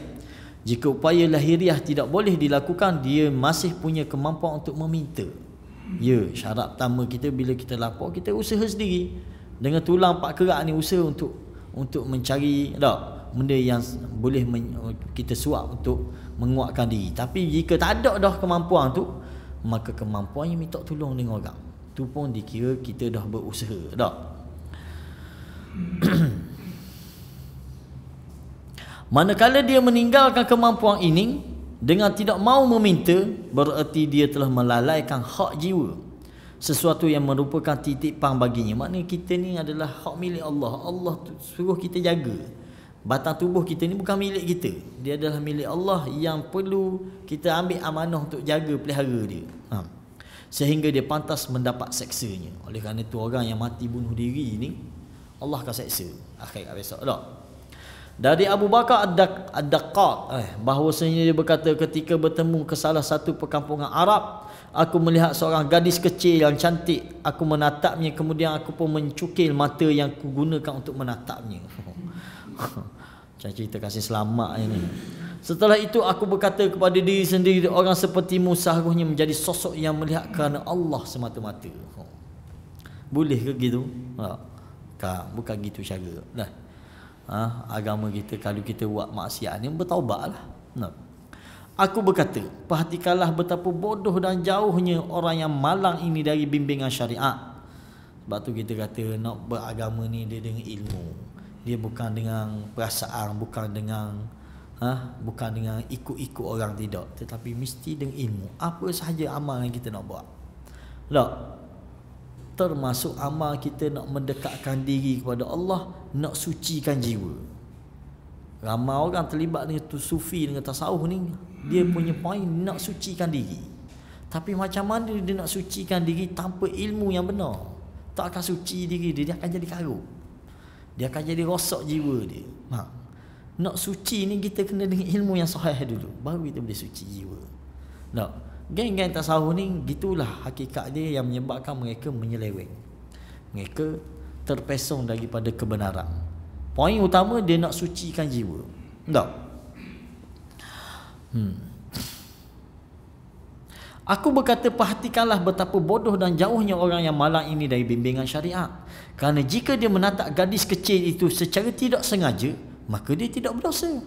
Jika upaya lahiriah tidak boleh dilakukan, dia masih punya kemampuan untuk meminta. Ya, syarat pertama kita bila kita lapar, kita usaha sendiri. Dengan tulang pak kerak ni usaha untuk untuk mencari tak, benda yang boleh men, kita suap untuk menguatkan diri. Tapi jika tak ada dah kemampuan tu, maka kemampuannya minta tolong dengan orang tu pun dikira kita dah berusaha dah manakala dia meninggalkan kemampuan ini dengan tidak mau meminta bererti dia telah melalaikan hak jiwa sesuatu yang merupakan titik pang baginya maknanya kita ni adalah hak milik Allah Allah suruh kita jaga Batang tubuh kita ni bukan milik kita. Dia adalah milik Allah yang perlu kita ambil amanah untuk jaga pelihara dia. Ha. Sehingga dia pantas mendapat seksanya. Oleh kerana itu orang yang mati bunuh diri ni Allah akan seksa akhirat besok. Tak? Dari Abu Bakar Ad-Daqqaq eh, Bahawasanya dia berkata ketika bertemu ke salah satu perkampungan Arab Aku melihat seorang gadis kecil yang cantik Aku menatapnya kemudian aku pun mencukil mata yang aku gunakan untuk menatapnya Macam cerita kasih selamat ini. Setelah itu aku berkata kepada diri sendiri Orang seperti Musa Sahagunya menjadi sosok yang melihat kerana Allah semata-mata oh. Boleh ke gitu? Tak, bukan gitu cara nah. ha, Agama kita kalau kita buat maksiat ni bertaubat lah nah. Aku berkata Perhatikanlah betapa bodoh dan jauhnya orang yang malang ini dari bimbingan syariat Sebab tu kita kata nak beragama ni dia dengan ilmu dia bukan dengan perasaan bukan dengan ha bukan dengan ikut-ikut orang tidak tetapi mesti dengan ilmu apa sahaja amal yang kita nak buat tak termasuk amal kita nak mendekatkan diri kepada Allah nak sucikan jiwa ramai orang terlibat dengan tu sufi dengan tasawuf ni dia punya poin nak sucikan diri tapi macam mana dia nak sucikan diri tanpa ilmu yang benar tak akan suci diri dia dia akan jadi karut dia akan jadi rosak jiwa dia ha. Nak suci ni kita kena dengan ilmu yang sahih dulu Baru kita boleh suci jiwa Tak Geng-geng tasawuf ni gitulah hakikat dia yang menyebabkan mereka menyeleweng. Mereka terpesong daripada kebenaran. Poin utama dia nak sucikan jiwa. Tak. Hmm. Aku berkata perhatikanlah betapa bodoh dan jauhnya orang yang malang ini dari bimbingan syariat. Kerana jika dia menatap gadis kecil itu secara tidak sengaja, maka dia tidak berdosa.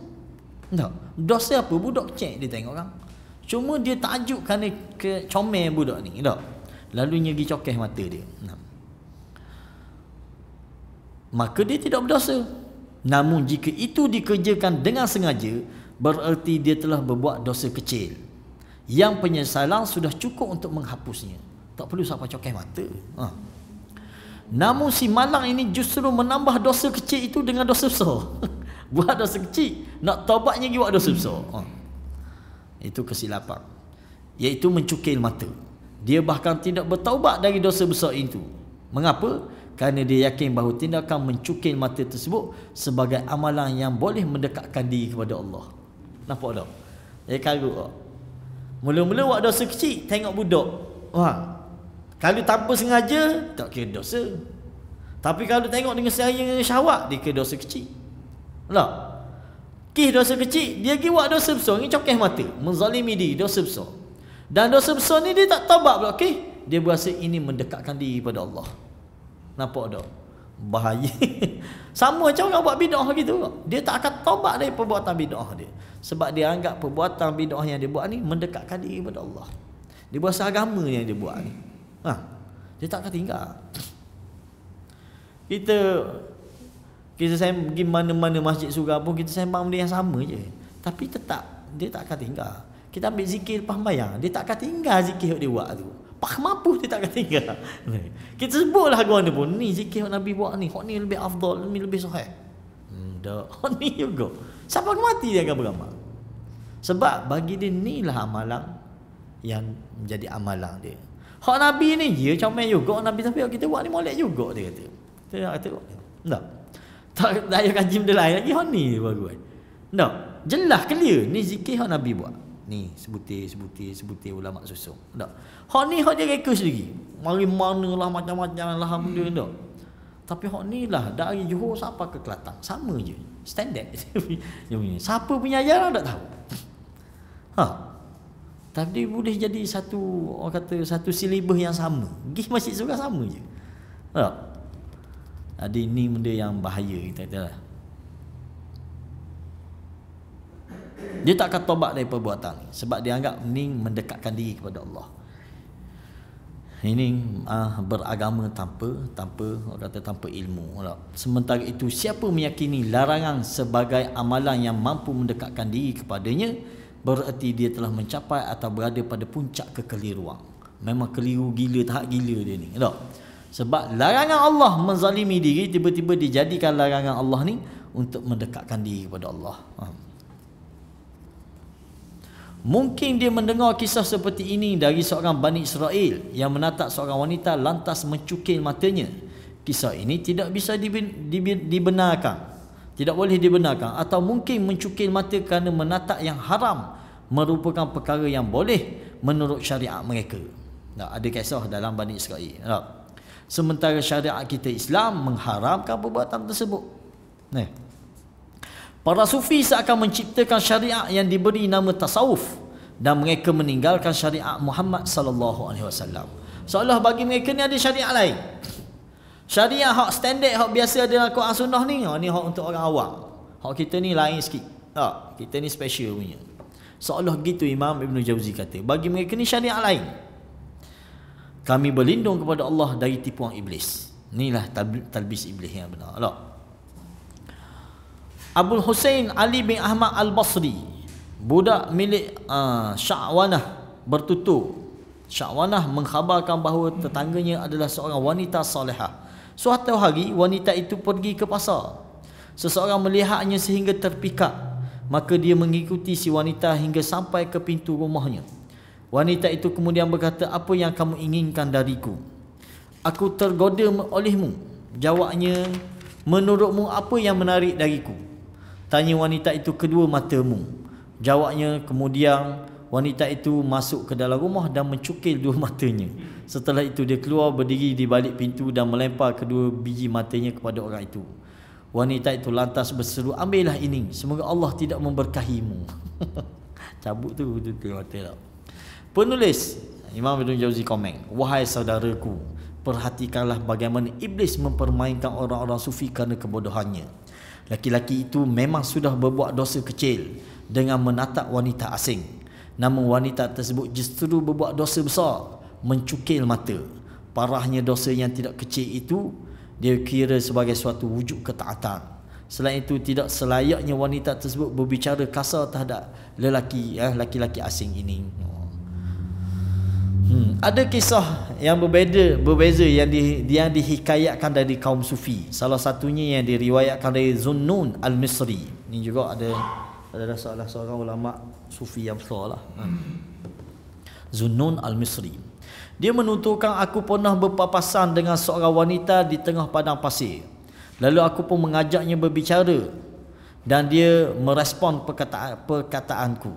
Tak? Dosa apa? Budak cek dia tengok orang. Cuma dia takjub kerana ke comel budak ni. Tak? Lalu nyeri cokeh mata dia. Tak? Maka dia tidak berdosa. Namun jika itu dikerjakan dengan sengaja, bererti dia telah berbuat dosa kecil. Yang penyesalan sudah cukup untuk menghapusnya. Tak perlu sampai cokeh mata. Ha. Namun si malang ini justru menambah dosa kecil itu dengan dosa besar. buat dosa kecil, nak taubatnya lagi buat dosa besar. Ha. Itu kesilapan. Iaitu mencukil mata. Dia bahkan tidak bertaubat dari dosa besar itu. Mengapa? Kerana dia yakin bahawa tindakan mencukil mata tersebut sebagai amalan yang boleh mendekatkan diri kepada Allah. Nampak tak? Dia kagut. Ha. Mula-mula buat dosa kecil, tengok budak. Wah, ha. Kalau tanpa sengaja Tak kira dosa Tapi kalau tengok dengan saya dengan syawak Dia kira dosa kecil Tak lah. Kih dosa kecil Dia pergi buat dosa besar Ini cokeh mati. Menzalimi diri dosa besar Dan dosa besar ni dia tak tobat pula Kih Dia berasa ini mendekatkan diri pada Allah Nampak tak Bahaya Sama macam orang buat bidah gitu Dia tak akan tobat dari perbuatan bidah dia Sebab dia anggap perbuatan bidah yang dia buat ni Mendekatkan diri kepada Allah Dia berasa agama yang dia buat ni ha. Dia takkan tinggal Kita Kita saya pergi mana-mana masjid surah pun Kita sembang benda yang sama je Tapi tetap Dia takkan tinggal Kita ambil zikir lepas bayang Dia takkan tinggal zikir yang dia buat tu Pak mampu dia takkan tinggal Kita sebutlah aku mana pun Ni zikir yang Nabi buat ni Kau ni lebih afdol Ni lebih sahih hmm, Tak Kau ni juga Siapa mati dia akan beramal Sebab bagi dia ni lah amalan Yang menjadi amalan dia Hak Nabi ni ya comel juga Nabi tapi kita buat ni molek juga dia kata. Dia kata tak. Tak daya kaji benda lain lagi hak ni bagus. Tak. Jelas clear ni zikir hak Nabi buat. Ni sebutir sebutir sebutir ulama susung. Tak. Hak ni hak dia reka sendiri. Mari manalah macam-macam alhamdulillah tak. Tapi hak ni lah dari Johor sampai ke Kelantan sama je. Standard. Siapa punya ajaran tak tahu. Ha. Tapi boleh jadi satu orang kata satu silibus yang sama. Gih masih sebelah sama je. Tak. Ada ini benda yang bahaya kita kata lah. Dia tak akan tobat dari perbuatan Sebab dia anggap ni mendekatkan diri kepada Allah ini ah, beragama tanpa tanpa orang kata tanpa ilmu. Sementara itu siapa meyakini larangan sebagai amalan yang mampu mendekatkan diri kepadanya, bererti dia telah mencapai atau berada pada puncak kekeliruan memang keliru gila tahap gila dia ni tak sebab larangan Allah menzalimi diri tiba-tiba dijadikan larangan Allah ni untuk mendekatkan diri kepada Allah ha. Mungkin dia mendengar kisah seperti ini dari seorang Bani Israel yang menatap seorang wanita lantas mencukil matanya. Kisah ini tidak bisa dibenarkan tidak boleh dibenarkan atau mungkin mencukil mata kerana menatap yang haram merupakan perkara yang boleh menurut syariat mereka. Tak ada kisah dalam Bani Israel. Tak. Sementara syariat kita Islam mengharamkan perbuatan tersebut. Nah, Para sufi seakan menciptakan syariat yang diberi nama tasawuf dan mereka meninggalkan syariat Muhammad sallallahu alaihi wasallam. Seolah bagi mereka ni ada syariat lain. Syariah hak standard hak biasa dalam Quran Sunnah ni, ha ni hak untuk orang awam. Hak kita ni lain sikit. Ha, kita ni special punya. Seolah gitu Imam Ibn Jauzi kata, bagi mereka ni syariah lain. Kami berlindung kepada Allah dari tipuan iblis. Inilah talbis iblis yang benar. Tak? Lah. Abdul Hussein Ali bin Ahmad Al-Basri, budak milik uh, ha, Sya'wanah bertutur Syakwanah mengkhabarkan bahawa tetangganya adalah seorang wanita salihah Suatu hari wanita itu pergi ke pasar Seseorang melihatnya sehingga terpikat Maka dia mengikuti si wanita hingga sampai ke pintu rumahnya Wanita itu kemudian berkata Apa yang kamu inginkan dariku? Aku tergoda olehmu Jawabnya Menurutmu apa yang menarik dariku? Tanya wanita itu kedua matamu Jawabnya kemudian Wanita itu masuk ke dalam rumah dan mencukil dua matanya Setelah itu dia keluar berdiri di balik pintu dan melempar kedua biji matanya kepada orang itu. Wanita itu lantas berseru, ambillah ini. Semoga Allah tidak memberkahimu. Cabut tu, tu mata tak. Penulis, Imam Ibn Jauzi komen. Wahai saudaraku, perhatikanlah bagaimana iblis mempermainkan orang-orang sufi kerana kebodohannya. Laki-laki itu memang sudah berbuat dosa kecil dengan menatap wanita asing. Namun wanita tersebut justru berbuat dosa besar mencukil mata parahnya dosa yang tidak kecil itu dia kira sebagai suatu wujud ketaatan selain itu tidak selayaknya wanita tersebut berbicara kasar terhadap lelaki eh, lelaki lelaki laki asing ini hmm ada kisah yang berbeza berbeza yang di yang dihikayatkan dari kaum sufi salah satunya yang diriwayatkan dari Zunnun al-Misri ini juga ada adalah salah seorang ulama sufi yang besar lah. Hmm. Zunnun al-Misri. Hmm. Dia menuturkan aku pernah berpapasan dengan seorang wanita di tengah padang pasir. Lalu aku pun mengajaknya berbicara dan dia merespon perkataan, perkataanku.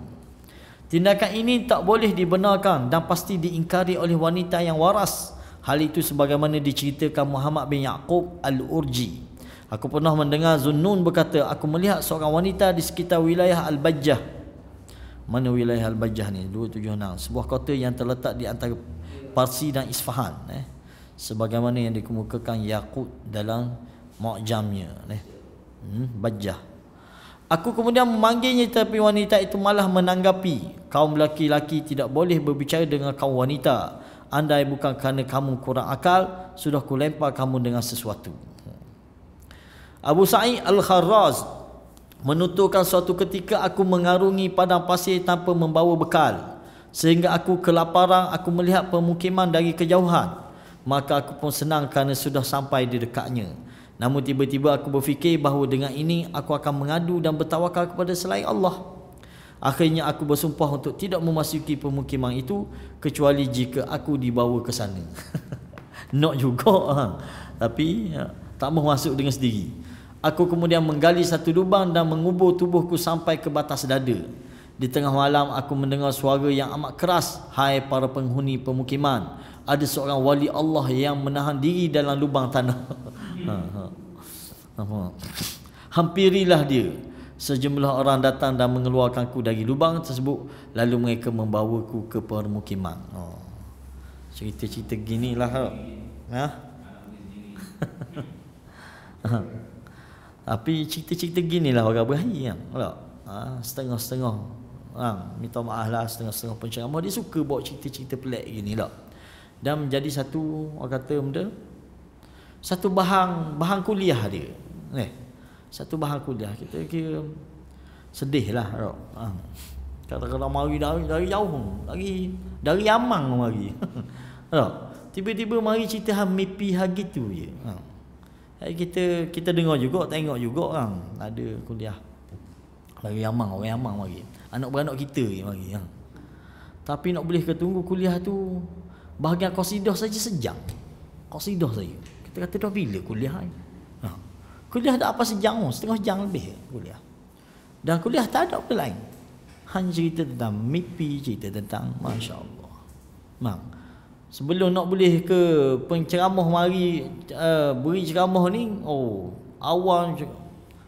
Tindakan ini tak boleh dibenarkan dan pasti diingkari oleh wanita yang waras. Hal itu sebagaimana diceritakan Muhammad bin Yaqub Al-Urji. Aku pernah mendengar Zunnun berkata, aku melihat seorang wanita di sekitar wilayah Al-Bajjah. Mana wilayah Al-Bajjah ni? 276. Sebuah kota yang terletak di antara Parsi dan Isfahan eh? sebagaimana yang dikemukakan Yakut dalam mu'jamnya eh? hmm, Bajah Aku kemudian memanggilnya tetapi wanita itu malah menanggapi Kaum lelaki laki tidak boleh berbicara dengan kaum wanita Andai bukan kerana kamu kurang akal Sudah kulempar kamu dengan sesuatu Abu Sa'id Al-Kharraz menuturkan suatu ketika aku mengarungi padang pasir tanpa membawa bekal sehingga aku kelaparan aku melihat pemukiman dari kejauhan maka aku pun senang kerana sudah sampai di dekatnya namun tiba-tiba aku berfikir bahawa dengan ini aku akan mengadu dan bertawakal kepada selain Allah akhirnya aku bersumpah untuk tidak memasuki pemukiman itu kecuali jika aku dibawa ke sana not juga ha. tapi ya, tak mahu masuk dengan sendiri aku kemudian menggali satu lubang dan mengubur tubuhku sampai ke batas dada di tengah malam aku mendengar suara yang amat keras Hai para penghuni pemukiman Ada seorang wali Allah yang menahan diri dalam lubang tanah ha, ha. Hampirilah dia Sejumlah orang datang dan mengeluarkan ku dari lubang tersebut Lalu mereka membawaku ke permukiman oh. Cerita-cerita gini lah ha? Tapi cerita-cerita gini lah orang berakhir ya. kan? Ha, setengah-setengah ha, minta maaf lah setengah-setengah pun ceramah dia suka bawa cerita-cerita pelik gini lah dan menjadi satu orang kata benda satu bahang bahang kuliah dia eh, satu bahang kuliah kita kira sedih lah ha. kata kata mari dari, dari jauh dari dari Yaman mari ha. tiba-tiba mari cerita ha, mimpi ha gitu je ha. Hai kita kita dengar juga tengok juga kan ada kuliah lagi Yaman orang Yaman mari anak-beranak kita yang mari ha. tapi nak boleh ke tunggu kuliah tu bahagian kosidah saja sejam kosidah saya kita kata dah bila kuliah ni ha. kuliah dah apa sejam oh, setengah jam lebih kuliah dan kuliah tak ada apa lain hanya cerita tentang mimpi cerita tentang masya Allah mak Sebelum nak boleh ke penceramah mari uh, beri ceramah ni, oh awal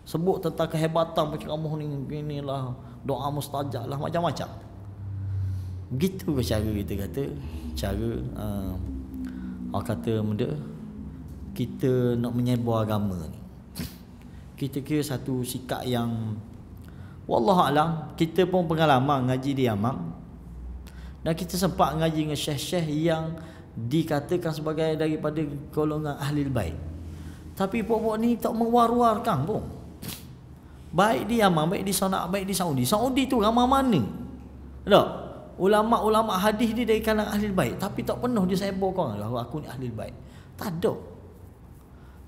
sebut tentang kehebatan penceramah ni inilah doa mustajab lah macam-macam begitu ke cara kita kata cara uh, orang kata benda kita nak menyebar agama ni kita kira satu sikap yang Alam. kita pun pengalaman ngaji di Amang dan kita sempat ngaji dengan syekh-syekh yang dikatakan sebagai daripada golongan ahli bait. Tapi pokok ni tak mewar-warkan pun. Baik di Yaman, baik di sana, baik di Saudi. Saudi tu ramai mana? Tak? Ulama-ulama hadis ni dari kalangan ahli baik. Tapi tak penuh dia sebar korang. Lah, aku ni ahli baik. Tak ada.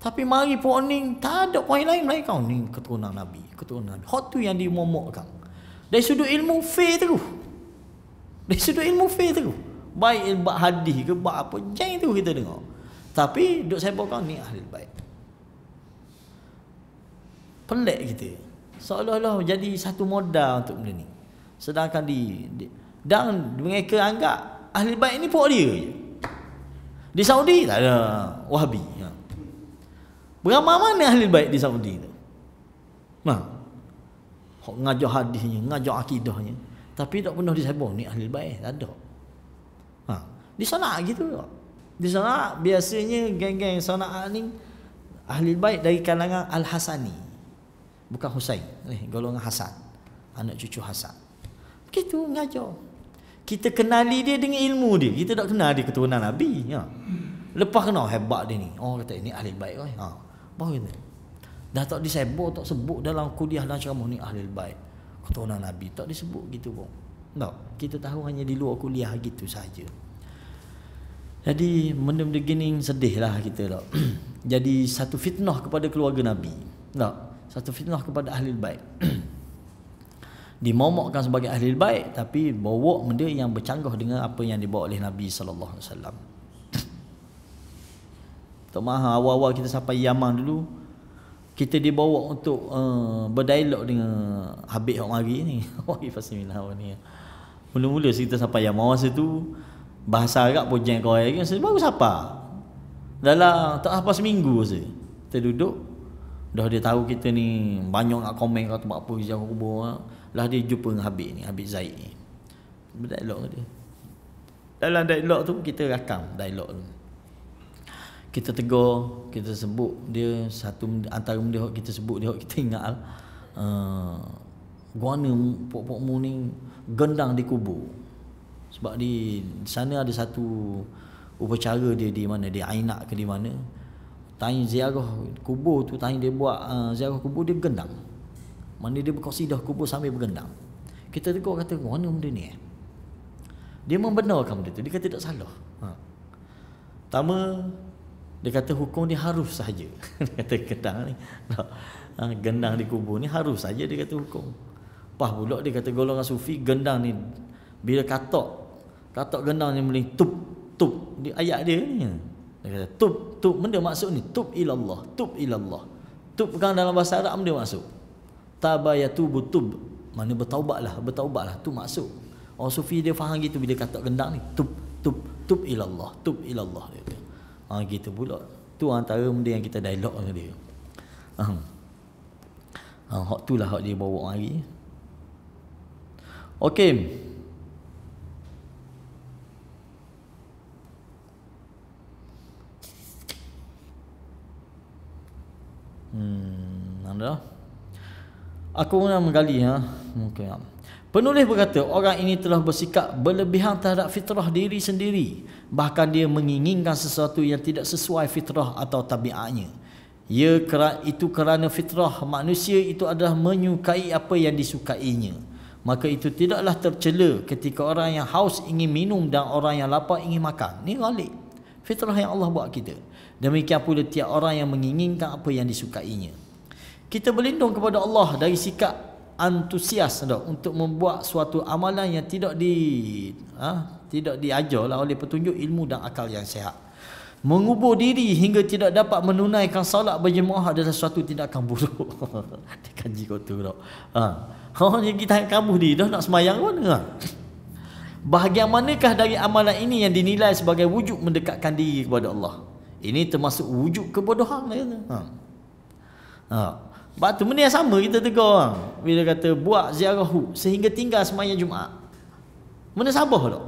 Tapi mari pun ni, tak ada poin lain. lain kau ni keturunan Nabi. Keturunan Nabi. Hot tu yang dimomokkan. Dari sudut ilmu, fair tu. Dari sudut ilmu, fair tu. Baik bab hadis ke bab apa. Jangan tu kita dengar. Tapi duk sebar korang ni ahli baik. Pelik kita. Gitu seolah-olah jadi satu modal untuk benda ni sedangkan di, di dan mereka anggap ahli baik ni pok dia je di Saudi tak ada wahabi ya. berapa mana ahli baik di Saudi tu nah hok ngajar hadisnya ngajar akidahnya tapi tak pernah disebut ni ahli baik tak ada ha di sana gitu tak di sana biasanya geng-geng sana ni ahli baik dari kalangan al-hasani bukan Husain ni eh, golongan Hasan anak cucu Hasan begitu mengajar kita kenali dia dengan ilmu dia kita tak kenal dia keturunan nabi ya lepas kenal oh, hebat dia ni Oh kata ini ahli baik oi ha baru kata dah tak disebut tak sebut dalam kuliah dan ceramah ni ahli baik keturunan nabi tak disebut gitu pun tak kita tahu hanya di luar kuliah gitu saja jadi benda-benda gini sedih lah kita tak Jadi satu fitnah kepada keluarga Nabi Tak satu fitnah kepada ahli baik dimomokkan sebagai ahli baik tapi bawa benda yang bercanggah dengan apa yang dibawa oleh Nabi sallallahu alaihi wasallam tak maha awal-awal kita sampai Yaman dulu kita dibawa untuk uh, berdialog dengan Habib Hak Mari ni Wahid Fasimillah ni mula-mula kita sampai Yaman masa tu bahasa Arab pun jeng kau lagi baru siapa dalam tak apa seminggu saja kita duduk Dah dia tahu kita ni banyak nak komen kat tempat apa hijau kubur ha? Lah dia jumpa dengan Habib ni, Habib Zaid ni. Dialog dia. Dalam dialog tu kita rakam dialog tu. Kita tegur, kita sebut dia satu antara benda yang kita sebut dia kita ingat lah. Uh, guana pokok-pokok mu ni gendang di kubur. Sebab di sana ada satu upacara dia di mana, di Ainak ke di mana. Tanya ziarah kubur tu Tanya dia buat uh, ziarah kubur Dia bergendang Mana dia berkosidah kubur sambil bergendang Kita tegur kata Mana benda ni eh? Dia membenarkan benda tu Dia kata tak salah ha. Pertama Dia kata hukum ni harus saja Dia kata gendang ni ha, Gendang di kubur ni harus saja Dia kata hukum Pah pula dia kata golongan sufi Gendang ni Bila katok Katok gendang ni Tup Tup dia, Ayat dia ni dia kata tub tub benda maksud ni tub ilallah tub ilallah. Tub kan dalam bahasa Arab benda maksud. Taba ya tub tub mana bertaubatlah bertaubatlah tu maksud. Orang sufi dia faham gitu bila kata gendang ni tub tub tub ilallah tub ilallah dia kata. Ha gitu pula. Tu antara benda yang kita dialog dengan dia. Ha. Ha hak tulah hak dia bawa hari. Okey. adalah Aku pernah menggali ha? Okay. Ha. Penulis berkata Orang ini telah bersikap berlebihan terhadap fitrah diri sendiri Bahkan dia menginginkan sesuatu yang tidak sesuai fitrah atau tabiatnya Ya kerana, itu kerana fitrah manusia itu adalah menyukai apa yang disukainya Maka itu tidaklah tercela ketika orang yang haus ingin minum dan orang yang lapar ingin makan Ini ralik Fitrah yang Allah buat kita Demikian pula tiap orang yang menginginkan apa yang disukainya kita berlindung kepada Allah dari sikap antusias tak? untuk membuat suatu amalan yang tidak di ha? tidak diajarlah oleh petunjuk ilmu dan akal yang sehat mengubur diri hingga tidak dapat menunaikan solat berjemaah adalah suatu tindakan buruk di kanji tu, tak ha orang yang kita kambuh diri dah nak semayang pun ha? bahagian manakah dari amalan ini yang dinilai sebagai wujud mendekatkan diri kepada Allah ini termasuk wujud kebodohan ha ha Batu benda yang sama kita tegur orang. Bila kata buat ziarahu sehingga tinggal semayang Jumaat. Mana Sabah tak?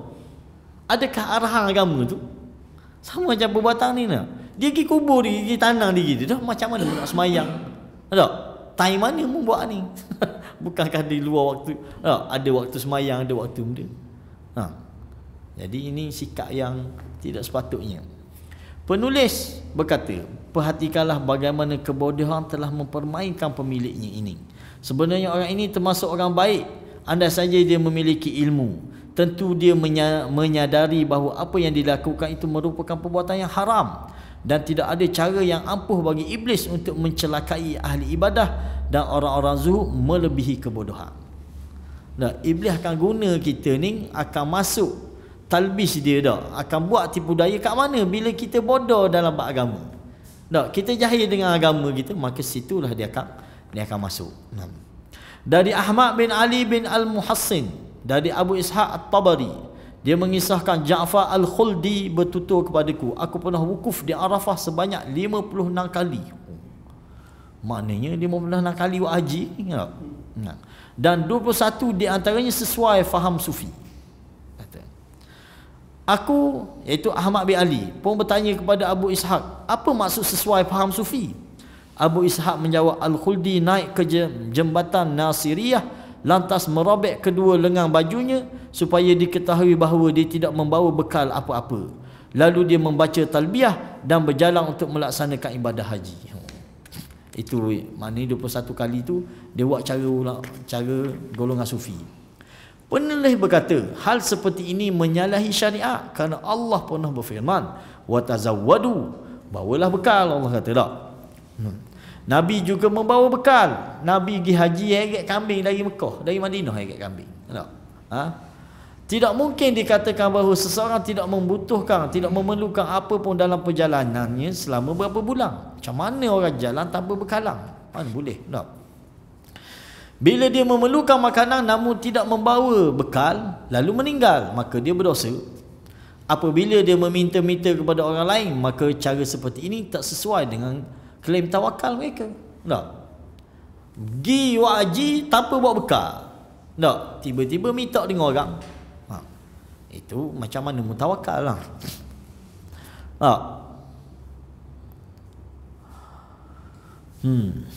Adakah arahan agama tu? Sama macam perbuatan ni lah. Dia pergi kubur dia, pergi tanah diri dia dah. Macam mana nak semayang? Tak? Time mana membuat ni? Bukankah di luar waktu? Tak? Ada waktu semayang, ada waktu benda. Ha. Jadi ini sikap yang tidak sepatutnya. Penulis berkata, perhatikanlah bagaimana kebodohan telah mempermainkan pemiliknya ini. Sebenarnya orang ini termasuk orang baik. Anda saja dia memiliki ilmu. Tentu dia menyadari bahawa apa yang dilakukan itu merupakan perbuatan yang haram. Dan tidak ada cara yang ampuh bagi iblis untuk mencelakai ahli ibadah dan orang-orang zuhud melebihi kebodohan. Nah, iblis akan guna kita ni akan masuk talbis dia dah akan buat tipu daya kat mana bila kita bodoh dalam bab agama tak kita jahil dengan agama kita maka situlah dia akan dia akan masuk dari Ahmad bin Ali bin Al-Muhassin dari Abu Ishaq At-Tabari dia mengisahkan Ja'far Al-Khuldi bertutur kepadaku aku pernah wukuf di Arafah sebanyak 56 kali maknanya 56 kali wajib ingat dan 21 di antaranya sesuai faham sufi Aku iaitu Ahmad bin Ali pun bertanya kepada Abu Ishaq, apa maksud sesuai faham sufi? Abu Ishaq menjawab Al-Khuldi naik ke jembatan Nasiriyah lantas merobek kedua lengan bajunya supaya diketahui bahawa dia tidak membawa bekal apa-apa. Lalu dia membaca talbiyah dan berjalan untuk melaksanakan ibadah haji. Itu maknanya 21 kali tu dia buat cara cara golongan sufi. Penulis berkata, hal seperti ini menyalahi syariat kerana Allah pernah berfirman, "Wa tazawwadu, bawalah bekal." Allah kata tak. Hmm. Nabi juga membawa bekal. Nabi pergi haji ikat kambing dari Mekah, dari Madinah ikat kambing. Tak? Ha? Tidak mungkin dikatakan bahawa seseorang tidak membutuhkan, tidak memerlukan apa pun dalam perjalanannya selama berapa bulan. Macam mana orang jalan tanpa bekalan? Mana boleh? Tak? Bila dia memerlukan makanan namun tidak membawa bekal lalu meninggal maka dia berdosa. Apabila dia meminta-minta kepada orang lain maka cara seperti ini tak sesuai dengan klaim tawakal mereka. Tak. Gi waji tanpa bawa bekal. Tak. Tiba-tiba minta dengan orang. Ha. Itu macam mana mutawakal lah. Tak. Hmm.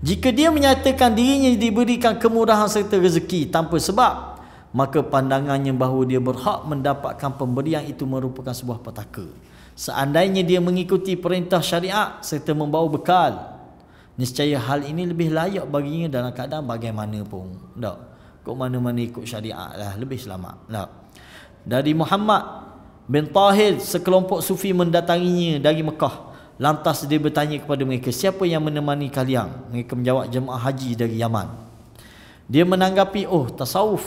Jika dia menyatakan dirinya diberikan kemurahan serta rezeki tanpa sebab, maka pandangannya bahawa dia berhak mendapatkan pemberian itu merupakan sebuah petaka. Seandainya dia mengikuti perintah syariat serta membawa bekal, niscaya hal ini lebih layak baginya dalam keadaan bagaimana pun. Tak. Kok mana-mana ikut syariat lah lebih selamat. Tak. Dari Muhammad bin Tahir, sekelompok sufi mendatanginya dari Mekah. Lantas dia bertanya kepada mereka Siapa yang menemani kalian Mereka menjawab jemaah haji dari Yaman Dia menanggapi Oh tasawuf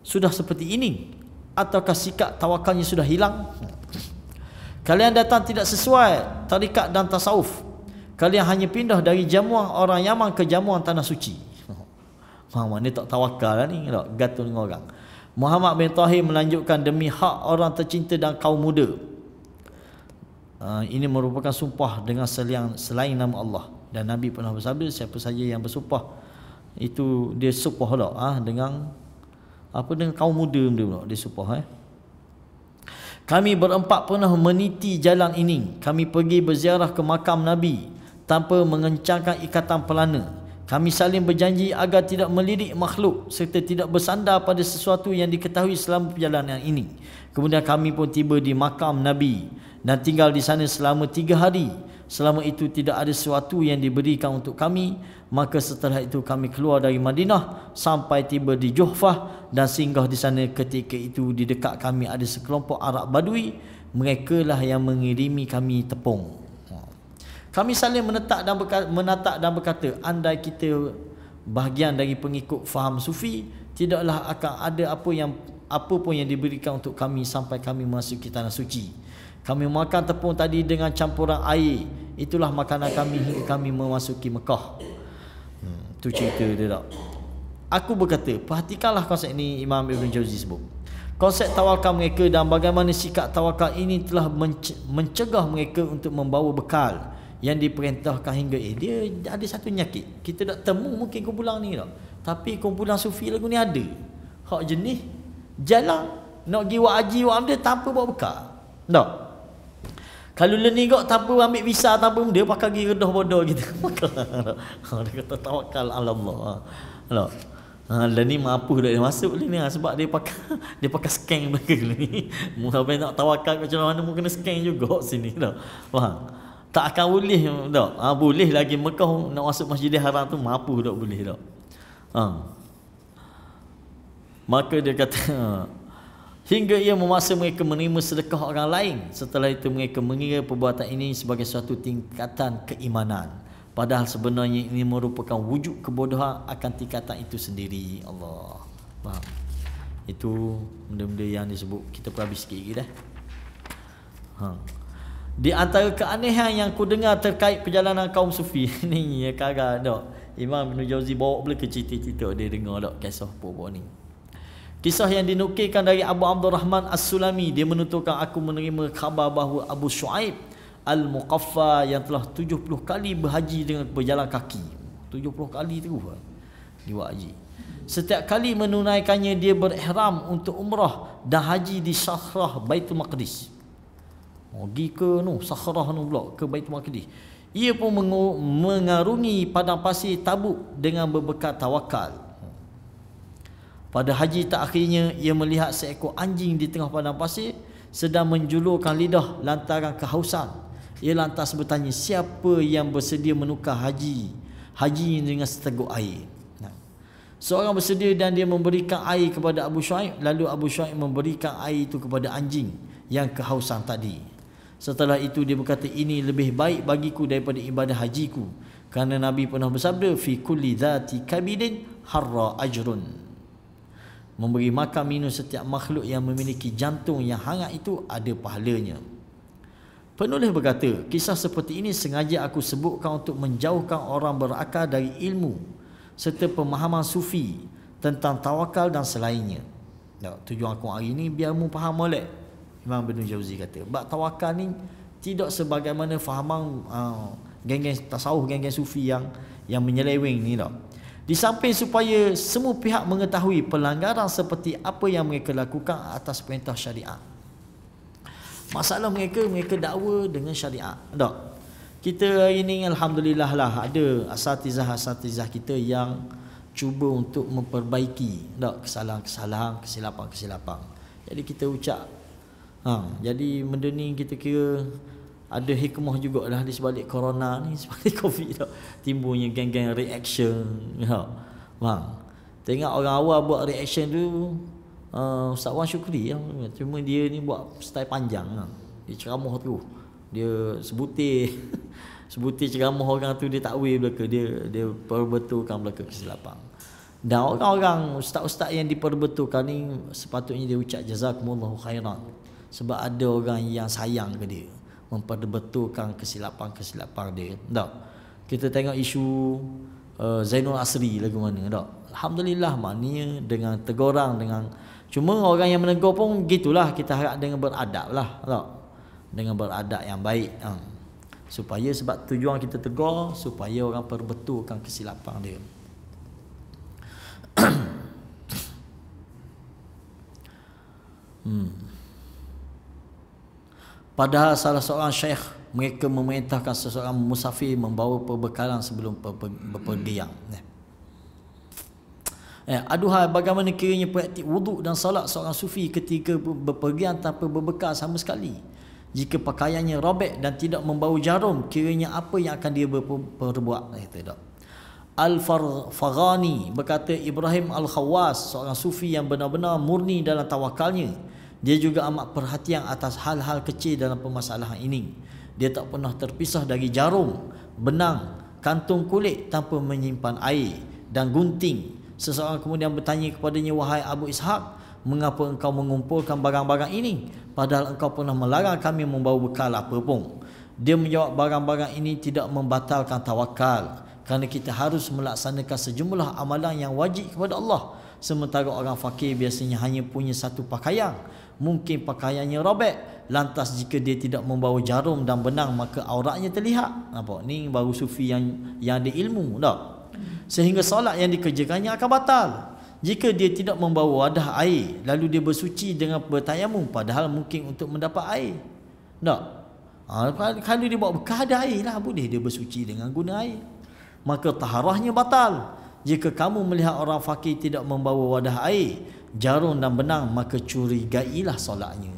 Sudah seperti ini Ataukah sikap tawakalnya sudah hilang Kalian datang tidak sesuai Tarikat dan tasawuf Kalian hanya pindah dari jamuan orang Yaman Ke jamuan tanah suci Muhammad ni tak tawakal lah ni Gatul dengan orang Muhammad bin Tahir melanjutkan Demi hak orang tercinta dan kaum muda Ah, ini merupakan sumpah dengan selain, selain nama Allah dan Nabi pernah bersabda siapa saja yang bersumpah itu dia sumpah dah ha, dengan apa dengan kaum muda dia pula dia sumpah eh kami berempat pernah meniti jalan ini kami pergi berziarah ke makam Nabi tanpa mengencangkan ikatan pelana kami saling berjanji agar tidak melirik makhluk serta tidak bersandar pada sesuatu yang diketahui selama perjalanan ini. Kemudian kami pun tiba di makam Nabi dan tinggal di sana selama tiga hari. Selama itu tidak ada sesuatu yang diberikan untuk kami. Maka setelah itu kami keluar dari Madinah sampai tiba di Juhfah dan singgah di sana ketika itu di dekat kami ada sekelompok Arab Badui. Mereka lah yang mengirimi kami tepung. Kami saling menetak dan berkata, menatak dan berkata, andai kita bahagian dari pengikut faham sufi, tidaklah akan ada apa yang apa pun yang diberikan untuk kami sampai kami masuk ke tanah suci. Kami makan tepung tadi dengan campuran air. Itulah makanan kami hingga kami memasuki Mekah. Hmm, tu cerita dia tak. Aku berkata, perhatikanlah konsep ini Imam Ibn Jauzi sebut. Konsep tawakal mereka dan bagaimana sikap tawakal ini telah mencegah mereka untuk membawa bekal yang diperintahkan hingga eh dia ada satu penyakit. Kita tak temu mungkin kumpulan ni tak. Tapi kumpulan sufi lagu ni ada. Hak jenis jalan nak pergi buat haji buat tanpa bawa bekal. Tak. Kalau le ni kok, tanpa ambil visa tanpa dia pakai gi redah bodoh gitu. Ha, dia kata tawakal Allah. Ha. Ha le ni mampu dak masuk ni ha, sebab dia pakai dia pakai scan belaka ni. Mu sampai nak tawakal macam mana mu kena scan juga sini dak. Faham? Tak akan boleh dak. Ha boleh lagi Mekah nak masuk Masjidil Haram tu mampu dak boleh dak. Ha. Maka dia kata Hingga ia memaksa mereka menerima sedekah orang lain Setelah itu mereka mengira perbuatan ini sebagai suatu tingkatan keimanan Padahal sebenarnya ini merupakan wujud kebodohan akan tingkatan itu sendiri Allah Faham? Itu benda-benda yang disebut Kita pun habis sikit lagi dah ha. Di antara keanehan yang ku dengar terkait perjalanan kaum sufi ini, ya kagak dok Imam Ibn Jauzi bawa pula ke cerita-cerita Dia dengar dok kisah pun ni Kisah yang dinukilkan dari Abu Abdul Rahman As-Sulami Dia menuturkan aku menerima khabar bahawa Abu Shu'aib Al-Muqaffa yang telah 70 kali berhaji dengan berjalan kaki 70 kali tu ha? Dia buat haji Setiap kali menunaikannya dia berihram untuk umrah dan haji di Sakhrah Baitul Maqdis oh, Pergi ke nu, Sakhrah nu pula ke Baitul Maqdis ia pun mengarungi padang pasir tabuk dengan berbekal tawakal. Pada haji tak akhirnya ia melihat seekor anjing di tengah padang pasir sedang menjulurkan lidah lantaran kehausan. Ia lantas bertanya siapa yang bersedia menukar haji haji dengan seteguk air. Seorang bersedia dan dia memberikan air kepada Abu Shu'aib lalu Abu Shu'aib memberikan air itu kepada anjing yang kehausan tadi. Setelah itu dia berkata ini lebih baik bagiku daripada ibadah hajiku kerana Nabi pernah bersabda fi kulli zati kabidin harra ajrun. Memberi makan minum setiap makhluk yang memiliki jantung yang hangat itu ada pahalanya. Penulis berkata, kisah seperti ini sengaja aku sebutkan untuk menjauhkan orang berakal dari ilmu serta pemahaman sufi tentang tawakal dan selainnya. Nah, tujuan aku hari ini biar mu faham molek. Imam Ibn Jauzi kata, bab tawakal ni tidak sebagaimana fahaman uh, geng-geng tasawuf geng-geng sufi yang yang menyeleweng ni tak. Di samping supaya semua pihak mengetahui pelanggaran seperti apa yang mereka lakukan atas perintah syariah. Masalah mereka, mereka dakwa dengan syariah. Tak? Kita hari ini Alhamdulillah lah ada asatizah-asatizah kita yang cuba untuk memperbaiki tak? kesalahan-kesalahan, kesilapan-kesilapan. Jadi kita ucap. Ha, jadi benda ni kita kira ada hikmah juga lah di sebalik corona ni sebalik covid tu timbunya geng-geng reaction ya bang tengok orang awal buat reaction tu uh, Ustaz Wan Syukri ya. Lah. cuma dia ni buat style panjang lah. dia ceramah tu dia sebutir sebutir ceramah orang tu dia takwil belaka dia dia perbetulkan belaka kesilapan dan orang-orang ustaz-ustaz yang diperbetulkan ni sepatutnya dia ucap jazakumullahu khairan sebab ada orang yang sayang ke dia memperbetulkan kesilapan-kesilapan dia. Tak. Kita tengok isu uh, Zainul Asri lagu mana tak? Alhamdulillah maknanya dengan tegorang dengan cuma orang yang menegur pun gitulah kita harap dengan beradab lah tak? Dengan beradab yang baik. Ha. Supaya sebab tujuan kita tegur supaya orang perbetulkan kesilapan dia. hmm. Padahal salah seorang syekh mereka memerintahkan seseorang musafir membawa perbekalan sebelum berpergian. Ya, hmm. eh. eh, aduhai bagaimana kiranya praktik wuduk dan salat seorang sufi ketika berpergian tanpa berbekal sama sekali. Jika pakaiannya robek dan tidak membawa jarum, kiranya apa yang akan dia berbuat? Ya, eh, Al-Farghani berkata Ibrahim Al-Khawas, seorang sufi yang benar-benar murni dalam tawakalnya, dia juga amat perhatian atas hal-hal kecil dalam permasalahan ini. Dia tak pernah terpisah dari jarum, benang, kantung kulit tanpa menyimpan air dan gunting. Seseorang kemudian bertanya kepadanya, Wahai Abu Ishaq, mengapa engkau mengumpulkan barang-barang ini? Padahal engkau pernah melarang kami membawa bekal apa pun. Dia menjawab barang-barang ini tidak membatalkan tawakal kerana kita harus melaksanakan sejumlah amalan yang wajib kepada Allah. Sementara orang fakir biasanya hanya punya satu pakaian mungkin pakaiannya robek lantas jika dia tidak membawa jarum dan benang maka auratnya terlihat nampak ni baru sufi yang yang ada ilmu dah sehingga solat yang dikerjakannya akan batal jika dia tidak membawa wadah air lalu dia bersuci dengan bertayamum padahal mungkin untuk mendapat air tak ha, kalau dia bawa bekal ada air lah boleh dia bersuci dengan guna air maka taharahnya batal jika kamu melihat orang fakir tidak membawa wadah air jarum dan benang maka curigailah solatnya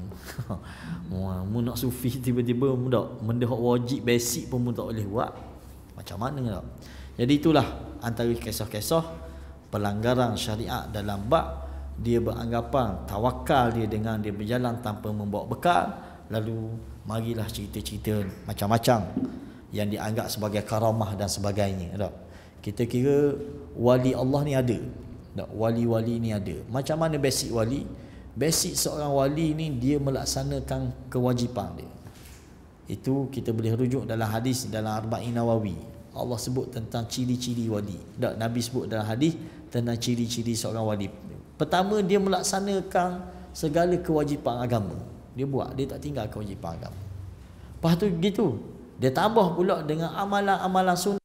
wah mu nak sufi tiba-tiba mu tak benda hak wajib basic pun mu tak boleh buat macam mana tak lah? jadi itulah antara kisah-kisah pelanggaran syariat dalam bab dia beranggapan tawakal dia dengan dia berjalan tanpa membawa bekal lalu marilah cerita-cerita macam-macam yang dianggap sebagai karamah dan sebagainya kita kira wali Allah ni ada nak wali-wali ni ada. Macam mana basic wali? Basic seorang wali ni dia melaksanakan kewajipan dia. Itu kita boleh rujuk dalam hadis dalam Arba'in Nawawi. Allah sebut tentang ciri-ciri wali. Tak, Nabi sebut dalam hadis tentang ciri-ciri seorang wali. Pertama, dia melaksanakan segala kewajipan agama. Dia buat, dia tak tinggal kewajipan agama. Lepas tu, gitu. Dia tambah pula dengan amalan-amalan sunnah.